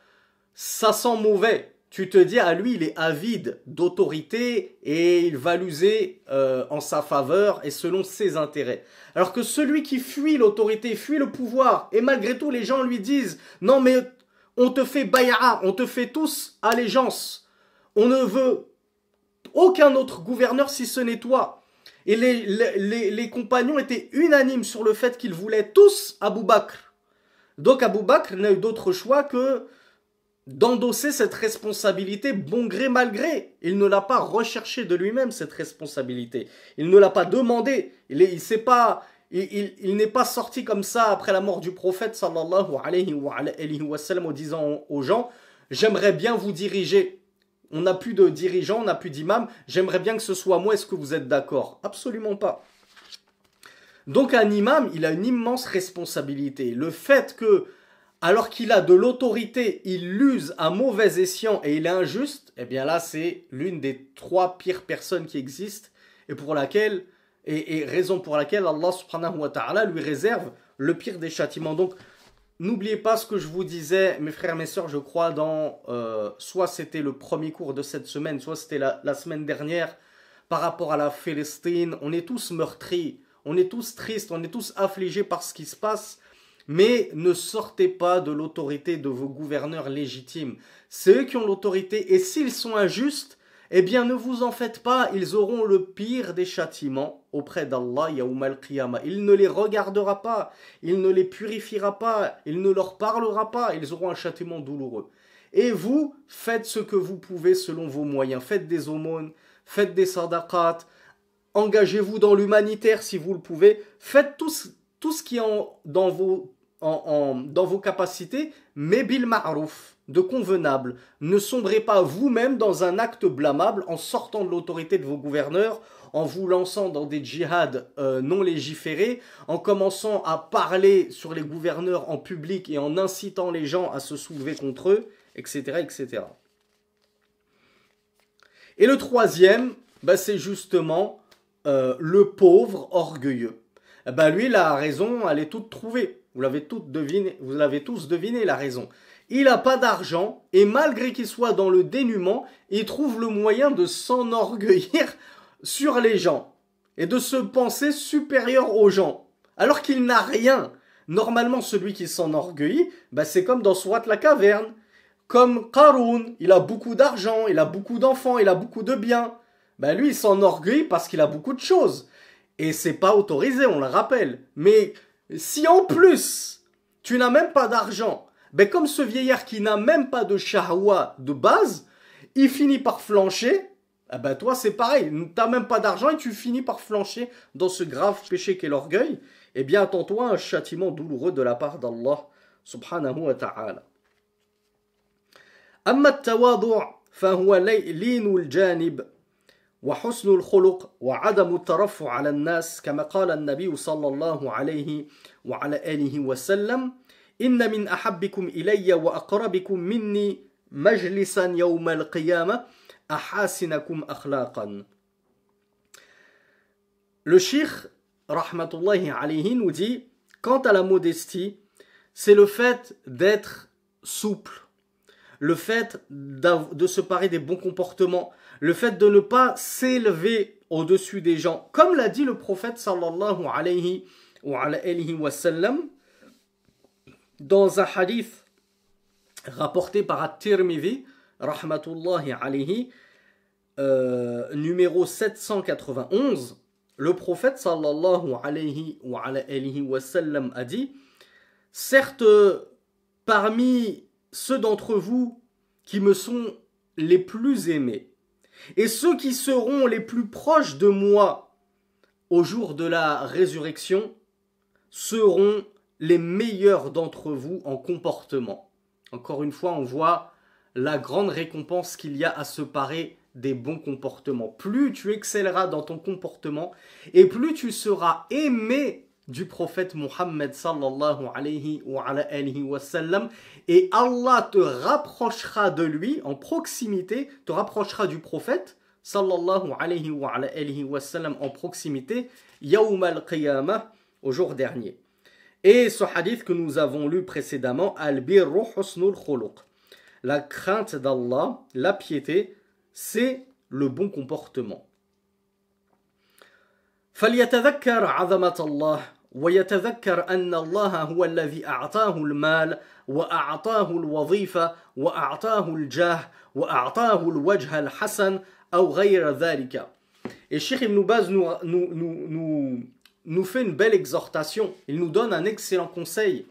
ça sent mauvais. Tu te dis à ah, lui, il est avide d'autorité et il va l'user euh, en sa faveur et selon ses intérêts. Alors que celui qui fuit l'autorité, fuit le pouvoir, et malgré tout les gens lui disent, non mais on te fait Bayara, on te fait tous allégeance. On ne veut aucun autre gouverneur si ce n'est toi. Et les, les, compagnons étaient unanimes sur le fait qu'ils voulaient tous Abou Bakr. Donc Abou Bakr n'a eu d'autre choix que d'endosser cette responsabilité bon gré mal gré. Il ne l'a pas recherché de lui-même, cette responsabilité. Il ne l'a pas demandé. Il, il pas... Il, n'est pas sorti comme ça après la mort du prophète sallallahu en disant aux gens, j'aimerais bien vous diriger. On n'a plus de dirigeants, on n'a plus d'imam. J'aimerais bien que ce soit moi. Est-ce que vous êtes d'accord Absolument pas. Donc un imam, il a une immense responsabilité. Le fait que, alors qu'il a de l'autorité, il l'use à mauvais escient et il est injuste, eh bien là, c'est l'une des trois pires personnes qui existent et pour laquelle et, raison pour laquelle Allah subhanahu wa ta'ala lui réserve le pire des châtiments. Donc N'oubliez pas ce que je vous disais, mes frères, mes sœurs, je crois, dans euh, soit c'était le premier cours de cette semaine, soit c'était la, semaine dernière, par rapport à la Philistine, On est tous meurtris, on est tous tristes, on est tous affligés par ce qui se passe, mais ne sortez pas de l'autorité de vos gouverneurs légitimes. C'est eux qui ont l'autorité, et s'ils sont injustes, eh bien, ne vous en faites pas, ils auront le pire des châtiments auprès d'Allah Yaoum al Il ne les regardera pas, il ne les purifiera pas, il ne leur parlera pas, ils auront un châtiment douloureux. Et vous, faites ce que vous pouvez selon vos moyens. Faites des aumônes, faites des sadaqat, engagez-vous dans l'humanitaire si vous le pouvez. Faites tout, ce qui est dans, vos, capacités, mais bil de convenable. Ne sombrez pas vous-même dans un acte blâmable en sortant de l'autorité de vos gouverneurs, en vous lançant dans des djihad euh, non légiférés, en commençant à parler sur les gouverneurs en public et en incitant les gens à se soulever contre eux, etc. etc. Et le troisième, bah, c'est justement euh, le pauvre orgueilleux. Eh ben, lui, la raison, elle est toute trouvée. Vous l'avez deviné, vous l'avez tous deviné la raison. Il n'a pas d'argent et malgré qu'il soit dans le dénuement, il trouve le moyen de s'enorgueillir sur les gens et de se penser supérieur aux gens alors qu'il n'a rien. Normalement, celui qui s'enorgueillit, bah, c'est comme dans soit la caverne. Comme karoun il a beaucoup d'argent, il a beaucoup d'enfants, il a beaucoup de biens. Bah, lui, il s'enorgueille parce qu'il a beaucoup de choses. Et c'est pas autorisé, on le rappelle. Mais si en plus, tu n'as même pas d'argent, ben comme ce vieillard qui n'a même pas de shahwa de base, il finit par flancher. Eh ben toi, c'est pareil. tu T'as même pas d'argent et tu finis par flancher dans ce grave péché qu'est l'orgueil. Eh bien, attends-toi un châtiment douloureux de la part d'Allah subhanahu wa ta'ala. أما التواضع wa لين الجانب وحسن الخلق وعدم الترفع على الناس كما قال sallallahu alayhi wa ala alihi wa sallam » Inna min ilayya wa minni majlisan al Le shikh, rahmatullahi alayhi, nous dit Quant à la modestie, c'est le fait d'être souple, le fait de se parer des bons comportements, le fait de ne pas s'élever au-dessus des gens. Comme l'a dit le prophète sallallahu alayhi wa sallam, dans un hadith rapporté par At-Tirmidhi, rahmatullahi alayhi, euh, numéro 791, le prophète sallallahu alayhi wa, alayhi wa sallam a dit Certes, parmi ceux d'entre vous qui me sont les plus aimés, et ceux qui seront les plus proches de moi au jour de la résurrection seront les meilleurs d'entre vous en comportement. Encore une fois, on voit la grande récompense qu'il y a à se parer des bons comportements. Plus tu excelleras dans ton comportement et plus tu seras aimé du prophète Mohammed sallallahu alayhi wa, et Allah te rapprochera de lui en proximité, te rapprochera du prophète sallallahu alayhi wa, en proximité, yawm al au jour dernier. Et ce hadith que nous avons lu précédemment al birru husnul khuluq la crainte d'Allah la piété c'est le bon comportement Falyatadhakkar 'azamat Allah wa yatadhakkar anna Allah huwa alladhi a'tahu al mal wa a'tahu al wadifa wa a'tahu al jah wa a'tahu al wajha al hasan aw ghayra dhalika Et Cheikh Ibn Baz nous nous fait une belle exhortation, il nous donne un excellent conseil,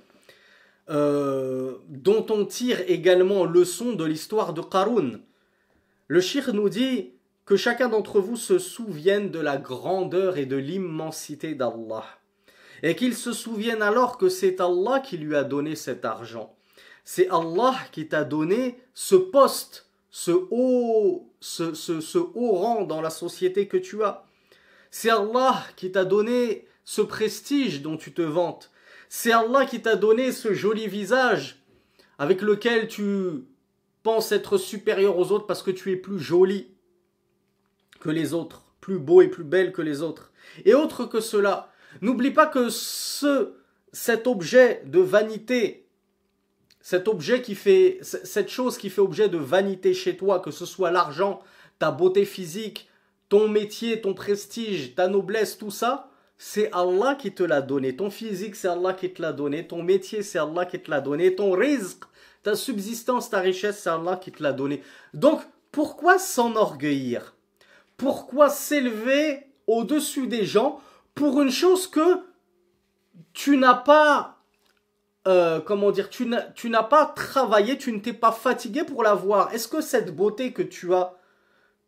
euh, dont on tire également leçon de l'histoire de Qaroun. Le shir nous dit que chacun d'entre vous se souvienne de la grandeur et de l'immensité d'Allah, et qu'il se souvienne alors que c'est Allah qui lui a donné cet argent. C'est Allah qui t'a donné ce poste, ce haut, ce haut rang dans la société que tu as. C'est Allah qui t'a donné ce prestige dont tu te vantes. C'est Allah qui t'a donné ce joli visage avec lequel tu penses être supérieur aux autres parce que tu es plus joli que les autres, plus beau et plus belle que les autres. Et autre que cela, n'oublie pas que ce, cet objet de vanité, cet objet qui fait, cette chose qui fait objet de vanité chez toi, que ce soit l'argent, ta beauté physique, ton métier, ton prestige, ta noblesse, tout ça, c'est Allah qui te l'a donné. Ton physique, c'est Allah qui te l'a donné. Ton métier, c'est Allah qui te l'a donné. Ton risque, ta subsistance, ta richesse, c'est Allah qui te l'a donné. Donc, pourquoi s'enorgueillir Pourquoi s'élever au-dessus des gens pour une chose que tu n'as pas, euh, comment dire, tu n'as pas travaillé, tu ne t'es pas fatigué pour l'avoir Est-ce que cette beauté que tu as,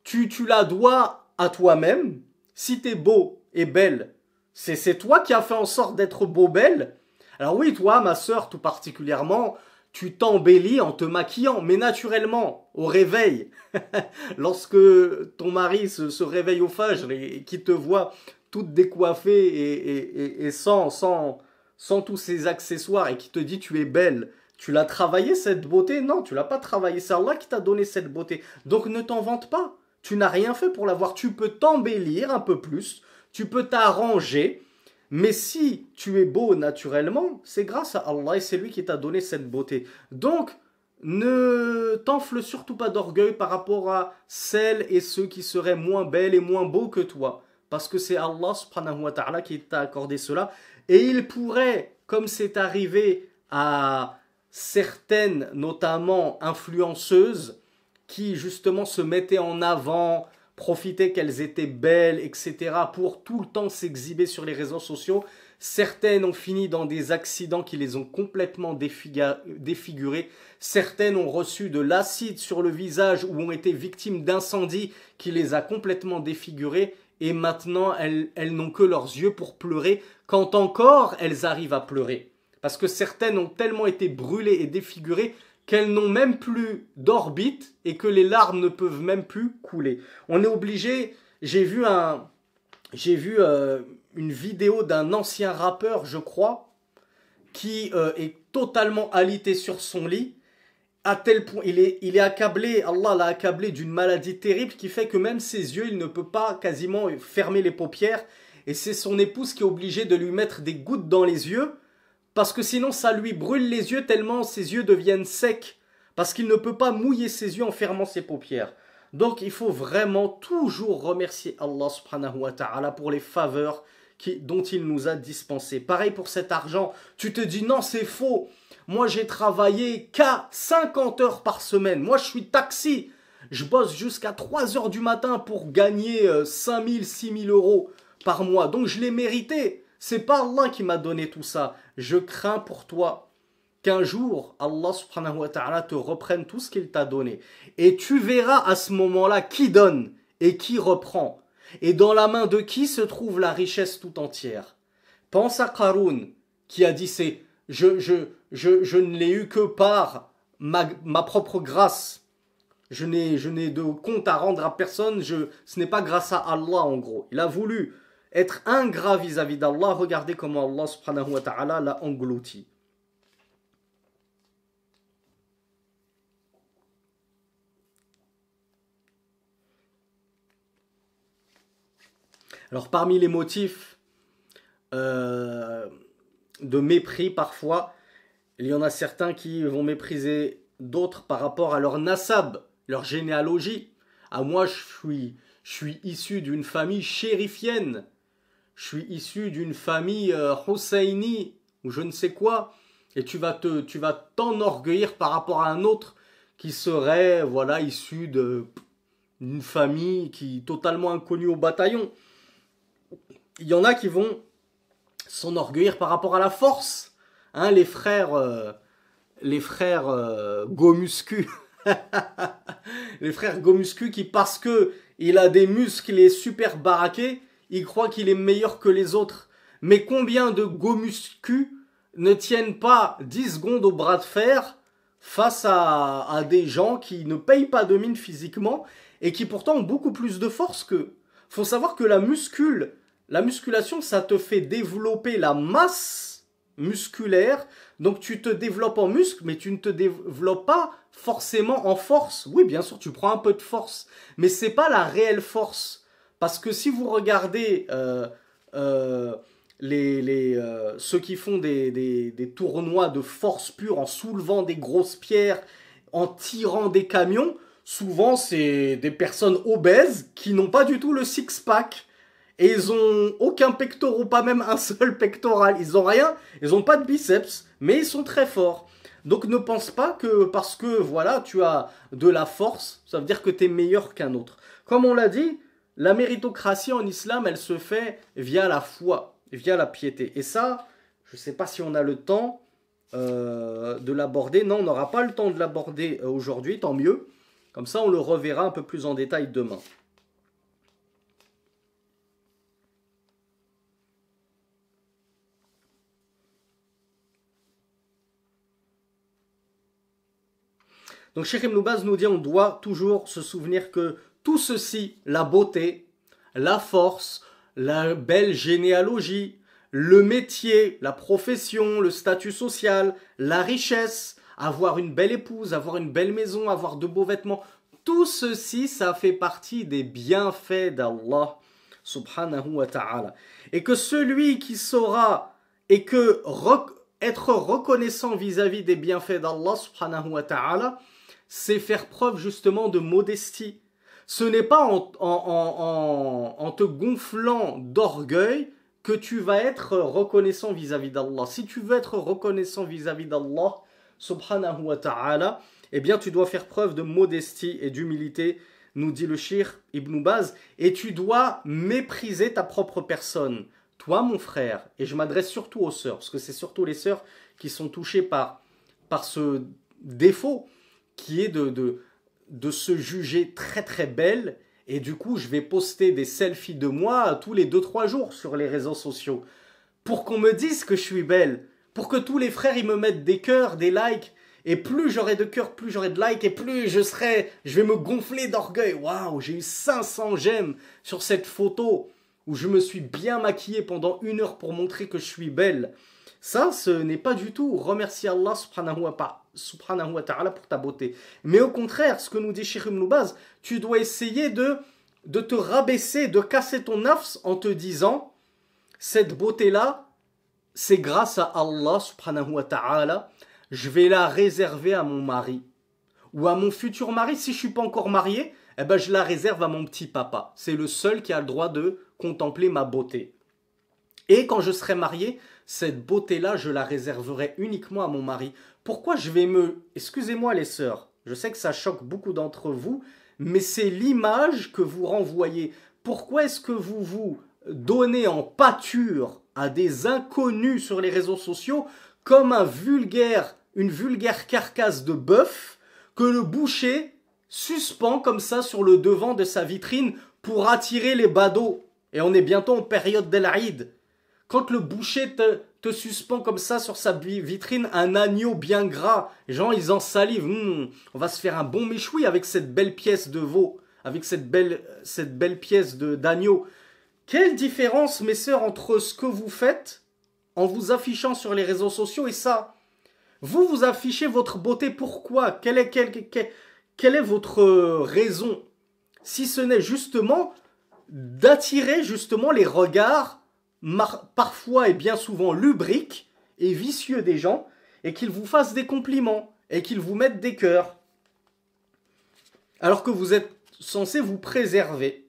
tu, tu la dois à toi-même Si tu es beau et belle, c'est toi qui as fait en sorte d'être beau belle. Alors oui, toi, ma sœur tout particulièrement, tu t'embellis en te maquillant, mais naturellement, au réveil. Lorsque ton mari se, réveille au phage et, qui te voit toute décoiffée et, sans, sans, tous ses accessoires et qui te dit tu es belle, tu l'as travaillé cette beauté Non, tu l'as pas travaillé. C'est Allah qui t'a donné cette beauté. Donc ne t'en vante pas. Tu n'as rien fait pour l'avoir. Tu peux t'embellir un peu plus tu peux t'arranger, mais si tu es beau naturellement, c'est grâce à Allah et c'est lui qui t'a donné cette beauté. Donc, ne t'enfle surtout pas d'orgueil par rapport à celles et ceux qui seraient moins belles et moins beaux que toi. Parce que c'est Allah subhanahu wa ta'ala qui t'a accordé cela. Et il pourrait, comme c'est arrivé à certaines, notamment influenceuses, qui justement se mettaient en avant, profiter qu'elles étaient belles, etc., pour tout le temps s'exhiber sur les réseaux sociaux. Certaines ont fini dans des accidents qui les ont complètement défigurées. Certaines ont reçu de l'acide sur le visage ou ont été victimes d'incendies qui les a complètement défigurées. Et maintenant, elles n'ont que leurs yeux pour pleurer quand encore elles arrivent à pleurer. Parce que certaines ont tellement été brûlées et défigurées qu'elles n'ont même plus d'orbite et que les larmes ne peuvent même plus couler. On est obligé, j'ai vu un j'ai vu euh, une vidéo d'un ancien rappeur, je crois, qui euh, est totalement alité sur son lit à tel point il est, il est accablé, Allah l'a accablé d'une maladie terrible qui fait que même ses yeux, il ne peut pas quasiment fermer les paupières et c'est son épouse qui est obligée de lui mettre des gouttes dans les yeux parce que sinon ça lui brûle les yeux tellement ses yeux deviennent secs, parce qu'il ne peut pas mouiller ses yeux en fermant ses paupières. Donc il faut vraiment toujours remercier Allah subhanahu wa ta'ala pour les faveurs qui, dont il nous a dispensés. Pareil pour cet argent, tu te dis non c'est faux, moi j'ai travaillé qu'à 50 heures par semaine, moi je suis taxi, je bosse jusqu'à 3 heures du matin pour gagner 5000, euh, 6000 euros par mois, donc je l'ai mérité. C'est pas Allah qui m'a donné tout ça. Je crains pour toi qu'un jour Allah subhanahu wa ta'ala te reprenne tout ce qu'il t'a donné. Et tu verras à ce moment-là qui donne et qui reprend. Et dans la main de qui se trouve la richesse tout entière. Pense à Qaroun qui a dit c'est je, je, je, je ne l'ai eu que par ma, ma propre grâce. Je n'ai, je n'ai de compte à rendre à personne. Je, ce n'est pas grâce à Allah en gros. Il a voulu être ingrat vis-à-vis d'Allah, regardez comment Allah subhanahu ta'ala l'a englouti. Alors parmi les motifs euh, de mépris parfois, il y en a certains qui vont mépriser d'autres par rapport à leur nasab, leur généalogie. À ah, moi, je suis, je suis issu d'une famille chérifienne je suis issu d'une famille Hosseini euh, ou je ne sais quoi, et tu vas te, tu vas t'enorgueillir par rapport à un autre qui serait, voilà, issu de famille qui est totalement inconnue au bataillon. Il y en a qui vont s'enorgueillir par rapport à la force. Hein, les frères, euh, les frères euh, Gomuscu. les frères Gomuscu qui, parce que il a des muscles, il est super baraqué, il croit qu'il est meilleur que les autres. Mais combien de gomuscus ne tiennent pas 10 secondes au bras de fer face à, des gens qui ne payent pas de mine physiquement et qui pourtant ont beaucoup plus de force qu'eux Faut savoir que la muscule, la musculation, ça te fait développer la masse musculaire. Donc tu te développes en muscle, mais tu ne te développes pas forcément en force. Oui, bien sûr, tu prends un peu de force, mais ce n'est pas la réelle force parce que si vous regardez euh, euh, les, euh, ceux qui font des, tournois de force pure en soulevant des grosses pierres, en tirant des camions, souvent c'est des personnes obèses qui n'ont pas du tout le six-pack. Et ils ont aucun pectoral, pas même un seul pectoral. Ils ont rien, ils ont pas de biceps, mais ils sont très forts. Donc ne pense pas que parce que voilà, tu as de la force, ça veut dire que tu es meilleur qu'un autre. Comme on l'a dit, la méritocratie en islam, elle se fait via la foi, via la piété. Et ça, je ne sais pas si on a le temps euh, de l'aborder. Non, on n'aura pas le temps de l'aborder euh, aujourd'hui, tant mieux. Comme ça, on le reverra un peu plus en détail demain. Donc Cheikh Ibn nous dit on doit toujours se souvenir que tout ceci, la beauté, la force, la belle généalogie, le métier, la profession, le statut social, la richesse, avoir une belle épouse, avoir une belle maison, avoir de beaux vêtements, tout ceci, ça fait partie des bienfaits d'Allah subhanahu wa ta'ala. Et que celui qui saura et que être reconnaissant vis-à-vis -vis des bienfaits d'Allah subhanahu wa ta'ala, c'est faire preuve justement de modestie ce n'est pas en, te gonflant d'orgueil que tu vas être reconnaissant vis-à-vis d'Allah. Si tu veux être reconnaissant vis-à-vis d'Allah, subhanahu wa ta'ala, eh bien tu dois faire preuve de modestie et d'humilité, nous dit le shir Ibn Baz, et tu dois mépriser ta propre personne. Toi, mon frère, et je m'adresse surtout aux sœurs, parce que c'est surtout les sœurs qui sont touchées par, par ce défaut qui est de, de se juger très très belle et du coup je vais poster des selfies de moi tous les 2-3 jours sur les réseaux sociaux pour qu'on me dise que je suis belle, pour que tous les frères ils me mettent des cœurs, des likes et plus j'aurai de cœurs, plus j'aurai de likes et plus je serai, je vais me gonfler d'orgueil. Waouh, j'ai eu 500 j'aime sur cette photo où je me suis bien maquillée pendant une heure pour montrer que je suis belle. Ça, ce n'est pas du tout remercier Allah subhanahu wa ta'ala pour ta beauté. Mais au contraire, ce que nous dit nous Lubaz, tu dois essayer de, de te rabaisser, de casser ton nafs en te disant cette beauté-là, c'est grâce à Allah wa je vais la réserver à mon mari ou à mon futur mari si je suis pas encore marié, eh ben je la réserve à mon petit papa. C'est le seul qui a le droit de contempler ma beauté. Et quand je serai marié, cette beauté-là, je la réserverai uniquement à mon mari. Pourquoi je vais me... Excusez-moi les sœurs, je sais que ça choque beaucoup d'entre vous, mais c'est l'image que vous renvoyez. Pourquoi est-ce que vous vous donnez en pâture à des inconnus sur les réseaux sociaux comme un vulgaire, une vulgaire carcasse de bœuf que le boucher suspend comme ça sur le devant de sa vitrine pour attirer les badauds. Et on est bientôt en période d'El Aïd. Quand le boucher te, suspend comme ça sur sa vitrine un agneau bien gras, gens ils en salivent, hum, hum, on va se faire un bon méchoui avec cette belle pièce de veau, avec cette belle, cette belle pièce d'agneau. Quelle différence, mes sœurs, entre ce que vous faites en vous affichant sur les réseaux sociaux et ça Vous, vous affichez votre beauté, pourquoi quelle est, quelle est votre raison Si ce n'est justement d'attirer justement les regards parfois et bien souvent lubrique et vicieux des gens, et qu'ils vous fassent des compliments, et qu'ils vous mettent des cœurs, alors que vous êtes censé vous préserver.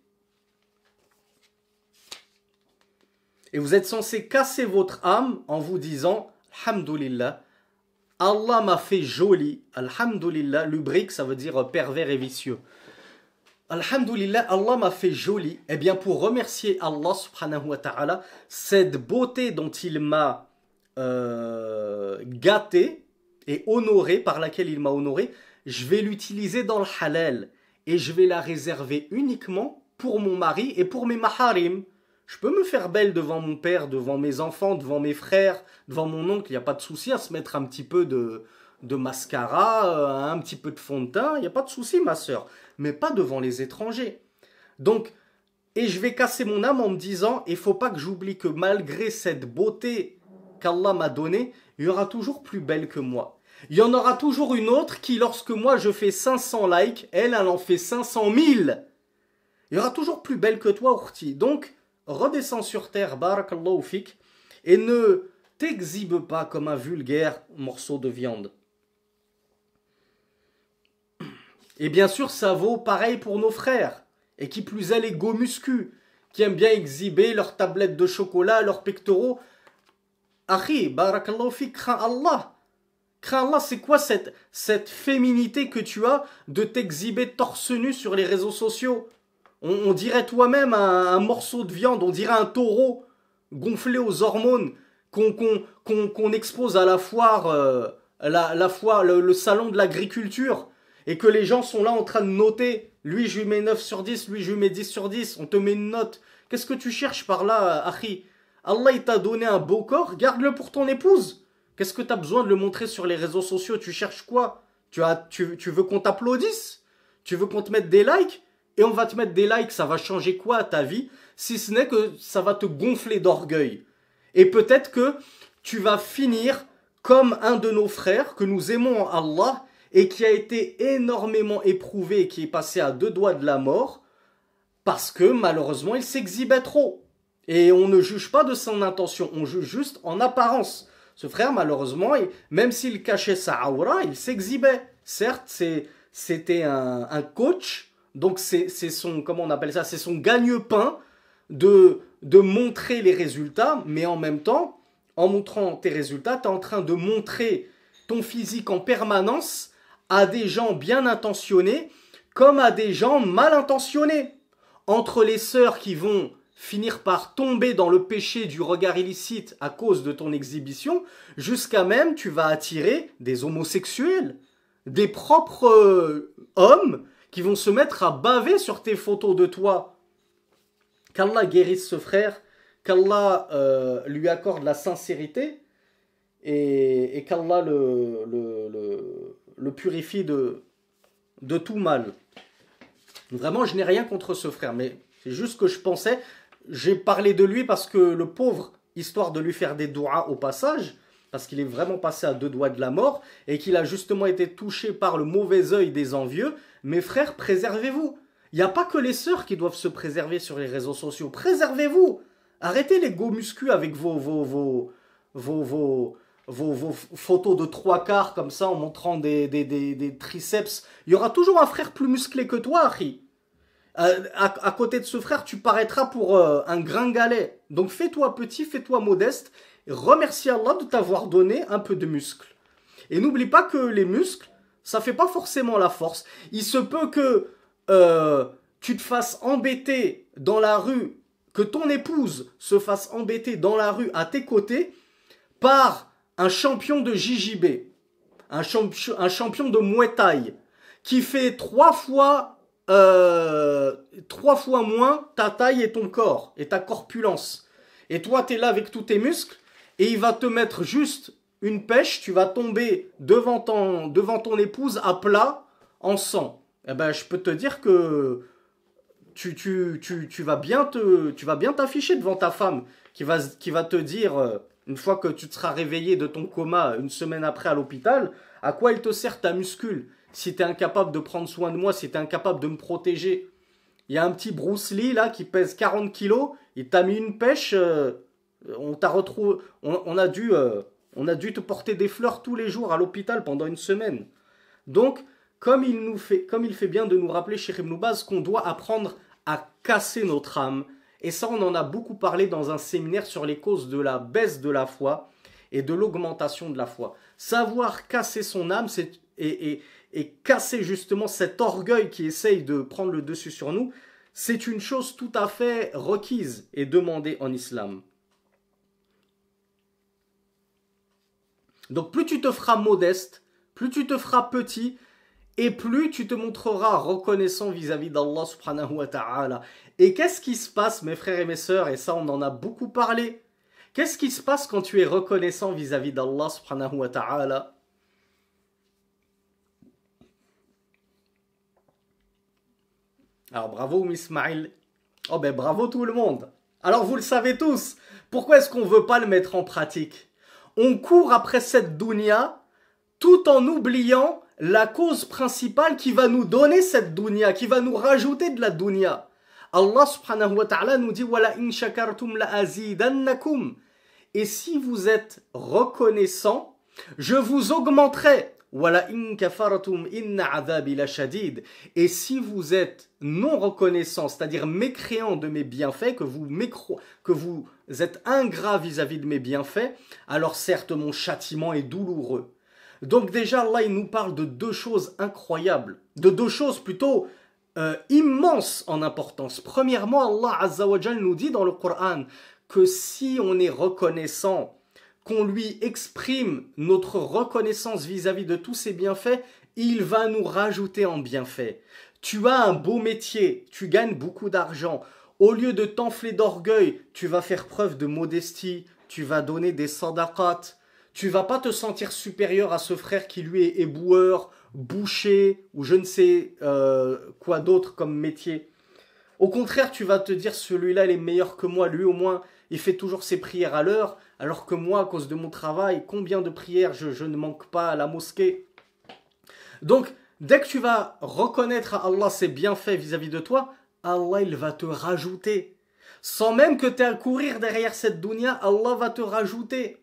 Et vous êtes censé casser votre âme en vous disant, Alhamdulillah, Allah m'a fait joli, Alhamdulillah, lubrique, ça veut dire pervers et vicieux. Alhamdulillah, Allah m'a fait joli. Eh bien, pour remercier Allah subhanahu wa ta'ala, cette beauté dont il m'a euh, gâté et honoré, par laquelle il m'a honoré, je vais l'utiliser dans le halal et je vais la réserver uniquement pour mon mari et pour mes maharim. Je peux me faire belle devant mon père, devant mes enfants, devant mes frères, devant mon oncle, il n'y a pas de souci à se mettre un petit peu de, de mascara, euh, un petit peu de fond de teint, il n'y a pas de souci, ma soeur Mais pas devant les étrangers. Donc, et je vais casser mon âme en me disant, il faut pas que j'oublie que malgré cette beauté qu'Allah m'a donnée, il y aura toujours plus belle que moi. Il y en aura toujours une autre qui, lorsque moi je fais 500 likes, elle, elle en fait 500 000. Il y aura toujours plus belle que toi, Ourti. Donc, redescends sur terre, barakallahu fik, et ne t'exhibe pas comme un vulgaire morceau de viande. Et bien sûr, ça vaut pareil pour nos frères. Et qui plus est, les go qui aiment bien exhiber leurs tablettes de chocolat, leurs pectoraux. Ahi, barakallahu fi, crains Allah. Crains c'est quoi cette, cette féminité que tu as de t'exhiber torse nu sur les réseaux sociaux on, dirait toi-même un, morceau de viande, on dirait un taureau gonflé aux hormones qu'on expose à la foire, euh, la, le salon de l'agriculture et que les gens sont là en train de noter, lui je lui mets 9 sur 10, lui je lui mets 10 sur 10, on te met une note. Qu'est-ce que tu cherches par là, achi Allah il t'a donné un beau corps, garde-le pour ton épouse. Qu'est-ce que tu as besoin de le montrer sur les réseaux sociaux Tu cherches quoi tu, as, tu, tu veux qu'on t'applaudisse Tu veux qu'on te mette des likes Et on va te mettre des likes, ça va changer quoi à ta vie Si ce n'est que ça va te gonfler d'orgueil. Et peut-être que tu vas finir comme un de nos frères que nous aimons en Allah et qui a été énormément éprouvé qui est passé à deux doigts de la mort parce que malheureusement il s'exhibait trop. Et on ne juge pas de son intention, on juge juste en apparence. Ce frère, malheureusement, même s'il cachait sa aura, il s'exhibait. Certes, c'était un, coach, donc c'est son, comment on appelle ça, c'est son gagne-pain de, de montrer les résultats, mais en même temps, en montrant tes résultats, tu es en train de montrer ton physique en permanence à des gens bien intentionnés comme à des gens mal intentionnés. Entre les sœurs qui vont finir par tomber dans le péché du regard illicite à cause de ton exhibition, jusqu'à même tu vas attirer des homosexuels, des propres euh, hommes qui vont se mettre à baver sur tes photos de toi. Qu'Allah guérisse ce frère, qu'Allah euh, lui accorde la sincérité et, qu'Allah le le purifie de, de tout mal. Vraiment, je n'ai rien contre ce frère, mais c'est juste que je pensais, j'ai parlé de lui parce que le pauvre, histoire de lui faire des doigts au passage, parce qu'il est vraiment passé à deux doigts de la mort, et qu'il a justement été touché par le mauvais œil des envieux, mes frères, préservez-vous. Il n'y a pas que les sœurs qui doivent se préserver sur les réseaux sociaux. Préservez-vous. Arrêtez les go muscu avec vos, vos, vos, vos, vos vos, photos de trois quarts comme ça en montrant des, des, triceps. Il y aura toujours un frère plus musclé que toi, euh, à, côté de ce frère, tu paraîtras pour euh, un gringalet. Donc fais-toi petit, fais-toi modeste. Et remercie Allah de t'avoir donné un peu de muscle. Et n'oublie pas que les muscles, ça fait pas forcément la force. Il se peut que euh, tu te fasses embêter dans la rue, que ton épouse se fasse embêter dans la rue à tes côtés par un champion de JJB, un, champion de Muay Thai, qui fait trois fois, euh, trois fois moins ta taille et ton corps, et ta corpulence. Et toi, tu es là avec tous tes muscles, et il va te mettre juste une pêche, tu vas tomber devant ton, devant ton épouse à plat, en sang. Eh ben, je peux te dire que tu, tu, tu, tu vas bien te, tu vas t'afficher devant ta femme qui va, qui va te dire euh, une fois que tu te seras réveillé de ton coma une semaine après à l'hôpital, à quoi il te sert ta muscule Si tu es incapable de prendre soin de moi, si tu es incapable de me protéger. Il y a un petit Bruce Lee là qui pèse 40 kilos, il t'a mis une pêche, euh, on t'a retrouvé, on, a dû, euh, on a dû te porter des fleurs tous les jours à l'hôpital pendant une semaine. Donc, comme il, nous fait, comme il fait bien de nous rappeler, chez Ibn qu'on doit apprendre à casser notre âme, et ça, on en a beaucoup parlé dans un séminaire sur les causes de la baisse de la foi et de l'augmentation de la foi. Savoir casser son âme et, et, casser justement cet orgueil qui essaye de prendre le dessus sur nous, c'est une chose tout à fait requise et demandée en islam. Donc plus tu te feras modeste, plus tu te feras petit, et plus tu te montreras reconnaissant vis-à-vis d'Allah subhanahu wa ta'ala. Et qu'est-ce qui se passe, mes frères et mes sœurs, et ça on en a beaucoup parlé, qu'est-ce qui se passe quand tu es reconnaissant vis-à-vis d'Allah subhanahu wa ta'ala Alors bravo Ismail. Oh ben bravo tout le monde. Alors vous le savez tous, pourquoi est-ce qu'on ne veut pas le mettre en pratique On court après cette dunya tout en oubliant la cause principale qui va nous donner cette dunya, qui va nous rajouter de la dunya. Allah subhanahu wa ta'ala nous dit Wala in shakartum la azidannakum. Et si vous êtes reconnaissant, je vous augmenterai. Wala in kafartum inna Et si vous êtes non reconnaissant, c'est-à-dire mécréant de mes bienfaits, que vous, que vous êtes ingrat vis à -vis de mes bienfaits, alors certes mon châtiment est douloureux. Donc déjà là, il nous parle de deux choses incroyables, de deux choses plutôt euh, immenses en importance. Premièrement, Allah Azzawajal nous dit dans le Coran que si on est reconnaissant, qu'on lui exprime notre reconnaissance vis-à-vis -vis de tous ses bienfaits, il va nous rajouter en bienfaits. Tu as un beau métier, tu gagnes beaucoup d'argent. Au lieu de t'enfler d'orgueil, tu vas faire preuve de modestie, tu vas donner des sadaqat, tu vas pas te sentir supérieur à ce frère qui lui est éboueur, boucher ou je ne sais euh, quoi d'autre comme métier. Au contraire, tu vas te dire celui-là il est meilleur que moi, lui au moins il fait toujours ses prières à l'heure, alors que moi à cause de mon travail, combien de prières je, ne manque pas à la mosquée. Donc, dès que tu vas reconnaître à Allah ses bienfaits vis-à-vis de toi, Allah il va te rajouter. Sans même que tu aies à courir derrière cette dunya, Allah va te rajouter.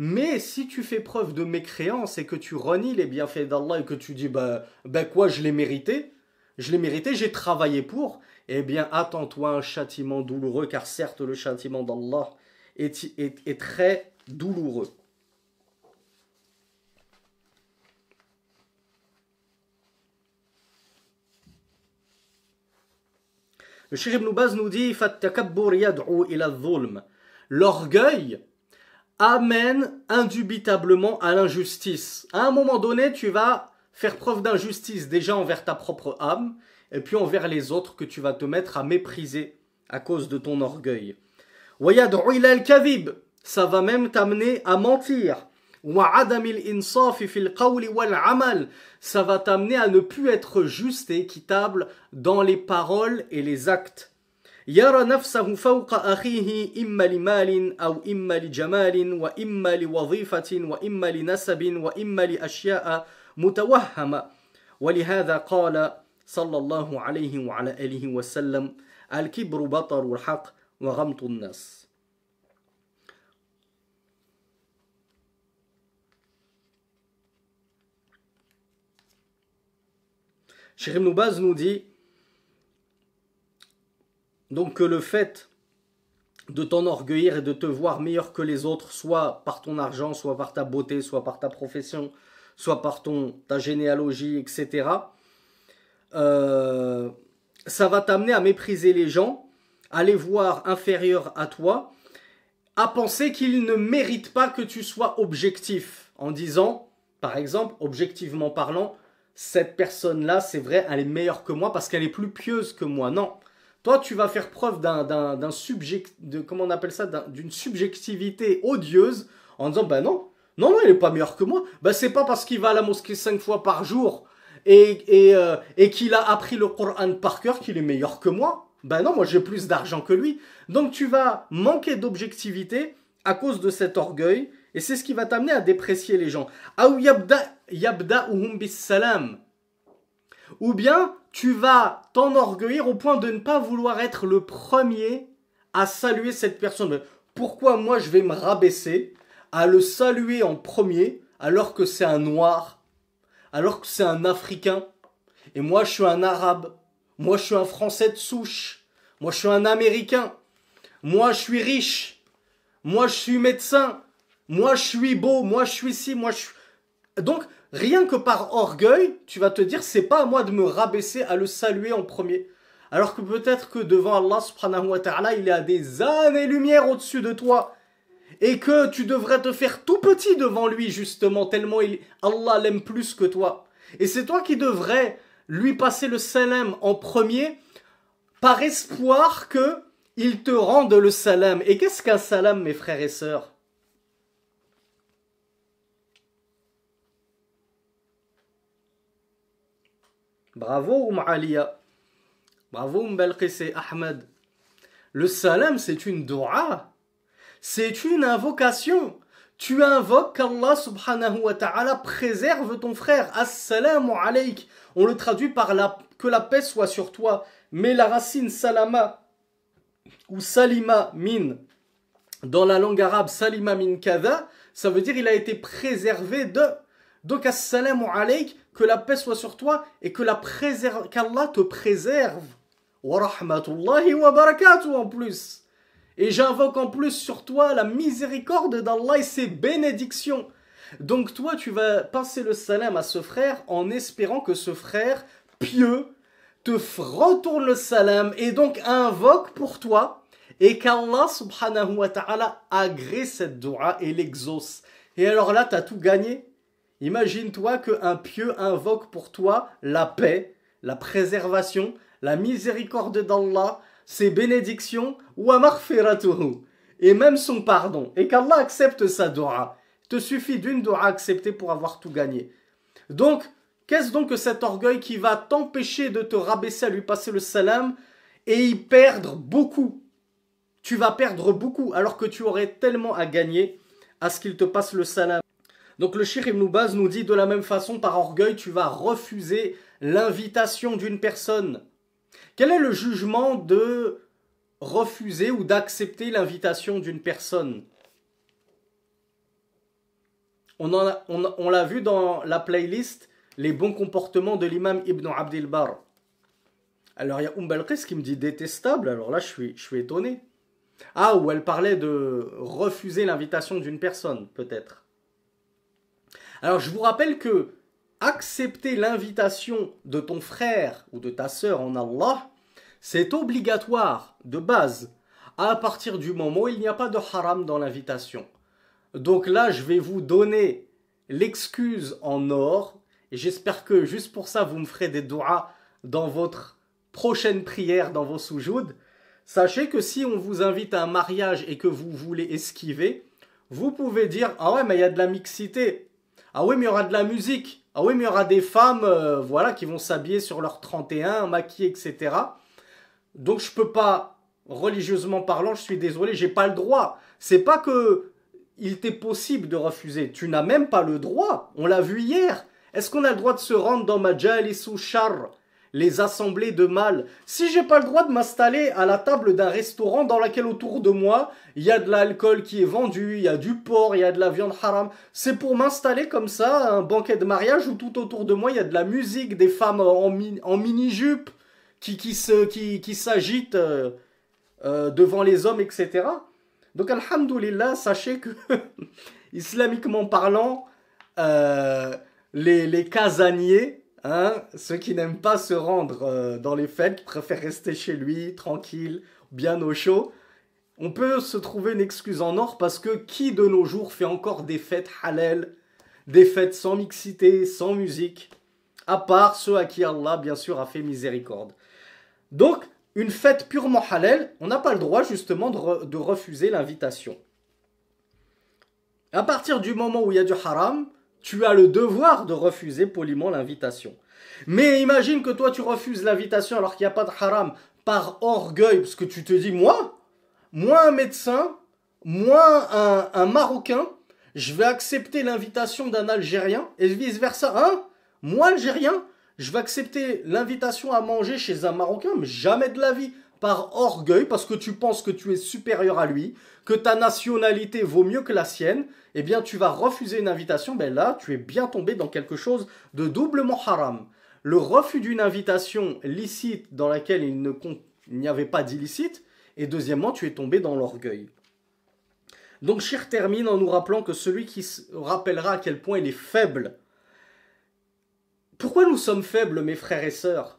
Mais si tu fais preuve de mécréance et que tu renies les bienfaits d'Allah et que tu dis, ben bah quoi, je l'ai mérité, je l'ai mérité, j'ai travaillé pour, eh bien attends-toi un châtiment douloureux, car certes le châtiment d'Allah est, est, très douloureux. Le Cheikh Ibn Baz nous dit L'orgueil amène indubitablement à l'injustice. À un moment donné, tu vas faire preuve d'injustice déjà envers ta propre âme et puis envers les autres que tu vas te mettre à mépriser à cause de ton orgueil. Ça va même t'amener à mentir. Ça va t'amener à ne plus être juste et équitable dans les paroles et les actes. يرى نفسه فوق أخيه إما لمال أو إما لجمال وإما لوظيفة وإما لنسب وإما لأشياء متوهمة ولهذا قال صلى الله عليه وعلى آله وسلم الكبر بطر الحق وغمط الناس Cheikh Ibn nous dit Donc que le fait de t'enorgueillir et de te voir meilleur que les autres, soit par ton argent, soit par ta beauté, soit par ta profession, soit par ton, ta généalogie, etc., euh, ça va t'amener à mépriser les gens, à les voir inférieurs à toi, à penser qu'ils ne méritent pas que tu sois objectif, en disant, par exemple, objectivement parlant, cette personne-là, c'est vrai, elle est meilleure que moi parce qu'elle est plus pieuse que moi. Non, toi, tu vas faire preuve d'un subject, de, comment on appelle ça, d'une subjectivité odieuse en disant, ben non, non, non, il est pas meilleur que moi. Ben c'est pas parce qu'il va à la mosquée cinq fois par jour et, et, euh, et qu'il a appris le Coran par cœur qu'il est meilleur que moi. Ben non, moi j'ai plus d'argent que lui. Donc tu vas manquer d'objectivité à cause de cet orgueil et c'est ce qui va t'amener à déprécier les gens. Ou bien tu vas t'enorgueillir au point de ne pas vouloir être le premier à saluer cette personne. Pourquoi moi je vais me rabaisser à le saluer en premier alors que c'est un noir, alors que c'est un africain et moi je suis un arabe, moi je suis un français de souche, moi je suis un américain, moi je suis riche, moi je suis médecin, moi je suis beau, moi je suis ci, moi je suis... Donc, rien que par orgueil, tu vas te dire, c'est pas à moi de me rabaisser à le saluer en premier. Alors que peut-être que devant Allah subhanahu wa ta'ala, il y a des années-lumière au-dessus de toi. Et que tu devrais te faire tout petit devant lui, justement, tellement Allah l'aime plus que toi. Et c'est toi qui devrais lui passer le salam en premier, par espoir que il te rende le salam. Et qu'est-ce qu'un salam, mes frères et sœurs Bravo Oum Bravo Oum Ahmed. Le salam, c'est une dua. C'est une invocation. Tu invoques qu'Allah subhanahu wa ta'ala préserve ton frère. Assalamu alaik. On le traduit par la, que la paix soit sur toi. Mais la racine salama ou salima min, dans la langue arabe salima min kada, ça veut dire il a été préservé de. Donc assalamu alaik, que la paix soit sur toi et que la qu'Allah te préserve. Wa rahmatullahi wa barakatuh en plus. Et j'invoque en plus sur toi la miséricorde d'Allah et ses bénédictions. Donc toi, tu vas passer le salam à ce frère en espérant que ce frère pieux te retourne le salam et donc invoque pour toi et qu'Allah subhanahu wa ta'ala agrée cette dua et l'exauce. Et alors là, tu as tout gagné Imagine-toi qu'un pieu invoque pour toi la paix, la préservation, la miséricorde d'Allah, ses bénédictions, wa et même son pardon, et qu'Allah accepte sa dora. te suffit d'une dora acceptée pour avoir tout gagné. Donc, qu'est-ce donc que cet orgueil qui va t'empêcher de te rabaisser à lui passer le salam et y perdre beaucoup Tu vas perdre beaucoup alors que tu aurais tellement à gagner à ce qu'il te passe le salam. Donc le Shir Ibn Baz nous dit de la même façon, par orgueil, tu vas refuser l'invitation d'une personne. Quel est le jugement de refuser ou d'accepter l'invitation d'une personne On l'a vu dans la playlist Les bons comportements de l'imam Ibn Abdul Bar. Alors il y a Belkis umm qui me dit détestable, alors là je suis, je suis étonné. Ah, ou elle parlait de refuser l'invitation d'une personne, peut-être. Alors je vous rappelle que accepter l'invitation de ton frère ou de ta sœur en Allah, c'est obligatoire de base à partir du moment où il n'y a pas de haram dans l'invitation. Donc là, je vais vous donner l'excuse en or et j'espère que juste pour ça, vous me ferez des doigts dans votre prochaine prière, dans vos soujouds. Sachez que si on vous invite à un mariage et que vous voulez esquiver, vous pouvez dire « Ah ouais, mais il y a de la mixité, ah oui, mais il y aura de la musique. Ah oui, mais il y aura des femmes euh, voilà, qui vont s'habiller sur leur 31, maquillées, etc. Donc je peux pas, religieusement parlant, je suis désolé, j'ai pas le droit. C'est pas que il t'est possible de refuser. Tu n'as même pas le droit. On l'a vu hier. Est-ce qu'on a le droit de se rendre dans et sous Char les assemblées de mâles. Si j'ai pas le droit de m'installer à la table d'un restaurant dans lequel autour de moi, il y a de l'alcool qui est vendu, il y a du porc, il y a de la viande haram, c'est pour m'installer comme ça un banquet de mariage où tout autour de moi, il y a de la musique, des femmes en, mini-jupe qui, qui, qui, qui s'agitent euh, euh, devant les hommes, etc. Donc, alhamdoulilah, sachez que, islamiquement parlant, euh, les, les casaniers, Hein, ceux qui n'aiment pas se rendre euh, dans les fêtes, qui préfèrent rester chez lui, tranquille, bien au chaud, on peut se trouver une excuse en or parce que qui de nos jours fait encore des fêtes halal, des fêtes sans mixité, sans musique, à part ceux à qui Allah, bien sûr, a fait miséricorde. Donc, une fête purement halal, on n'a pas le droit justement de refuser l'invitation. À partir du moment où il y a du haram, tu as le devoir de refuser poliment l'invitation. Mais imagine que toi tu refuses l'invitation alors qu'il n'y a pas de haram par orgueil, parce que tu te dis, moi, moi un médecin, moi un, un Marocain, je vais accepter l'invitation d'un Algérien, et vice-versa, hein Moi Algérien, je vais accepter l'invitation à manger chez un Marocain, mais jamais de la vie par orgueil, parce que tu penses que tu es supérieur à lui, que ta nationalité vaut mieux que la sienne, eh bien tu vas refuser une invitation, ben là tu es bien tombé dans quelque chose de doublement haram. Le refus d'une invitation licite dans laquelle il n'y avait pas d'illicite, et deuxièmement tu es tombé dans l'orgueil. Donc Cher termine en nous rappelant que celui qui se rappellera à quel point il est faible, pourquoi nous sommes faibles, mes frères et sœurs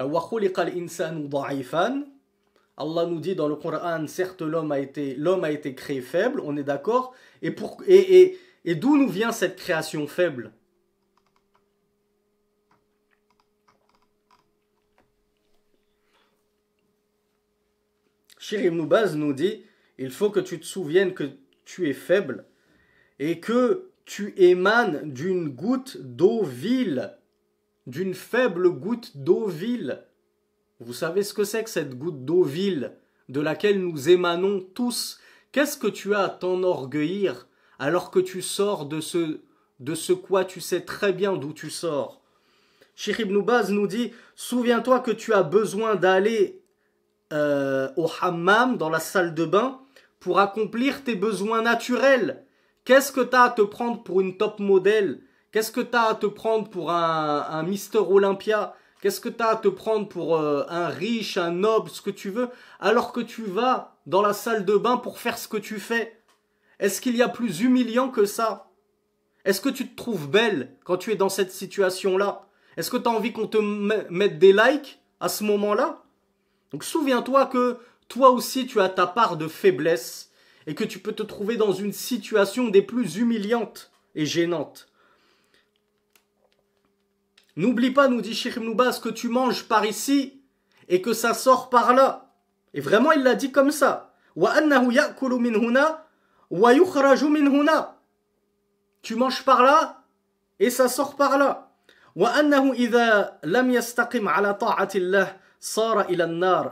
Allah nous dit dans le Coran, certes l'homme a été l'homme a été créé faible, on est d'accord. Et pour et, et, et d'où nous vient cette création faible Shir nous dit il faut que tu te souviennes que tu es faible et que tu émanes d'une goutte d'eau vile d'une faible goutte d'eau vile. Vous savez ce que c'est que cette goutte d'eau vile de laquelle nous émanons tous Qu'est-ce que tu as à t'enorgueillir alors que tu sors de ce, de ce quoi tu sais très bien d'où tu sors Shirib nous dit Souviens-toi que tu as besoin d'aller euh, au hammam, dans la salle de bain, pour accomplir tes besoins naturels. Qu'est-ce que tu as à te prendre pour une top modèle Qu'est-ce que t'as à te prendre pour un, Mister Olympia Qu'est-ce que t'as à te prendre pour euh, un riche, un noble, ce que tu veux, alors que tu vas dans la salle de bain pour faire ce que tu fais Est-ce qu'il y a plus humiliant que ça Est-ce que tu te trouves belle quand tu es dans cette situation-là Est-ce que as envie qu'on te mette des likes à ce moment-là Donc souviens-toi que toi aussi tu as ta part de faiblesse et que tu peux te trouver dans une situation des plus humiliantes et gênantes. N'oublie pas, nous dit Sheikh ce que tu manges par ici et que ça sort par là. Et vraiment, il l'a dit comme ça. Tu manges par là et ça sort par là.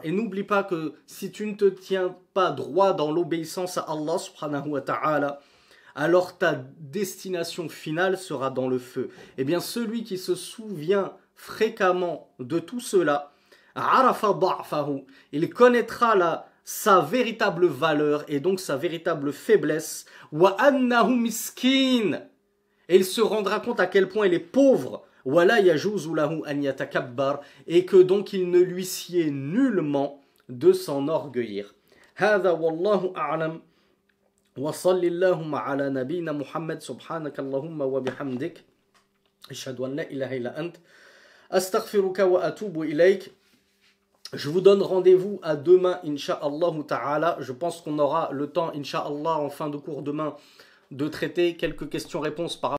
Et n'oublie pas que si tu ne te tiens pas droit dans l'obéissance à Allah subhanahu wa ta'ala, alors ta destination finale sera dans le feu. Eh bien, celui qui se souvient fréquemment de tout cela, il connaîtra là sa véritable valeur et donc sa véritable faiblesse. Et il se rendra compte à quel point il est pauvre. Et que donc il ne lui sied nullement de s'enorgueillir. Je vous donne rendez-vous à demain, Inch'Allah Ta'ala. Je pense qu'on aura le temps, Inch'Allah, en fin de cours demain, de traiter quelques questions-réponses par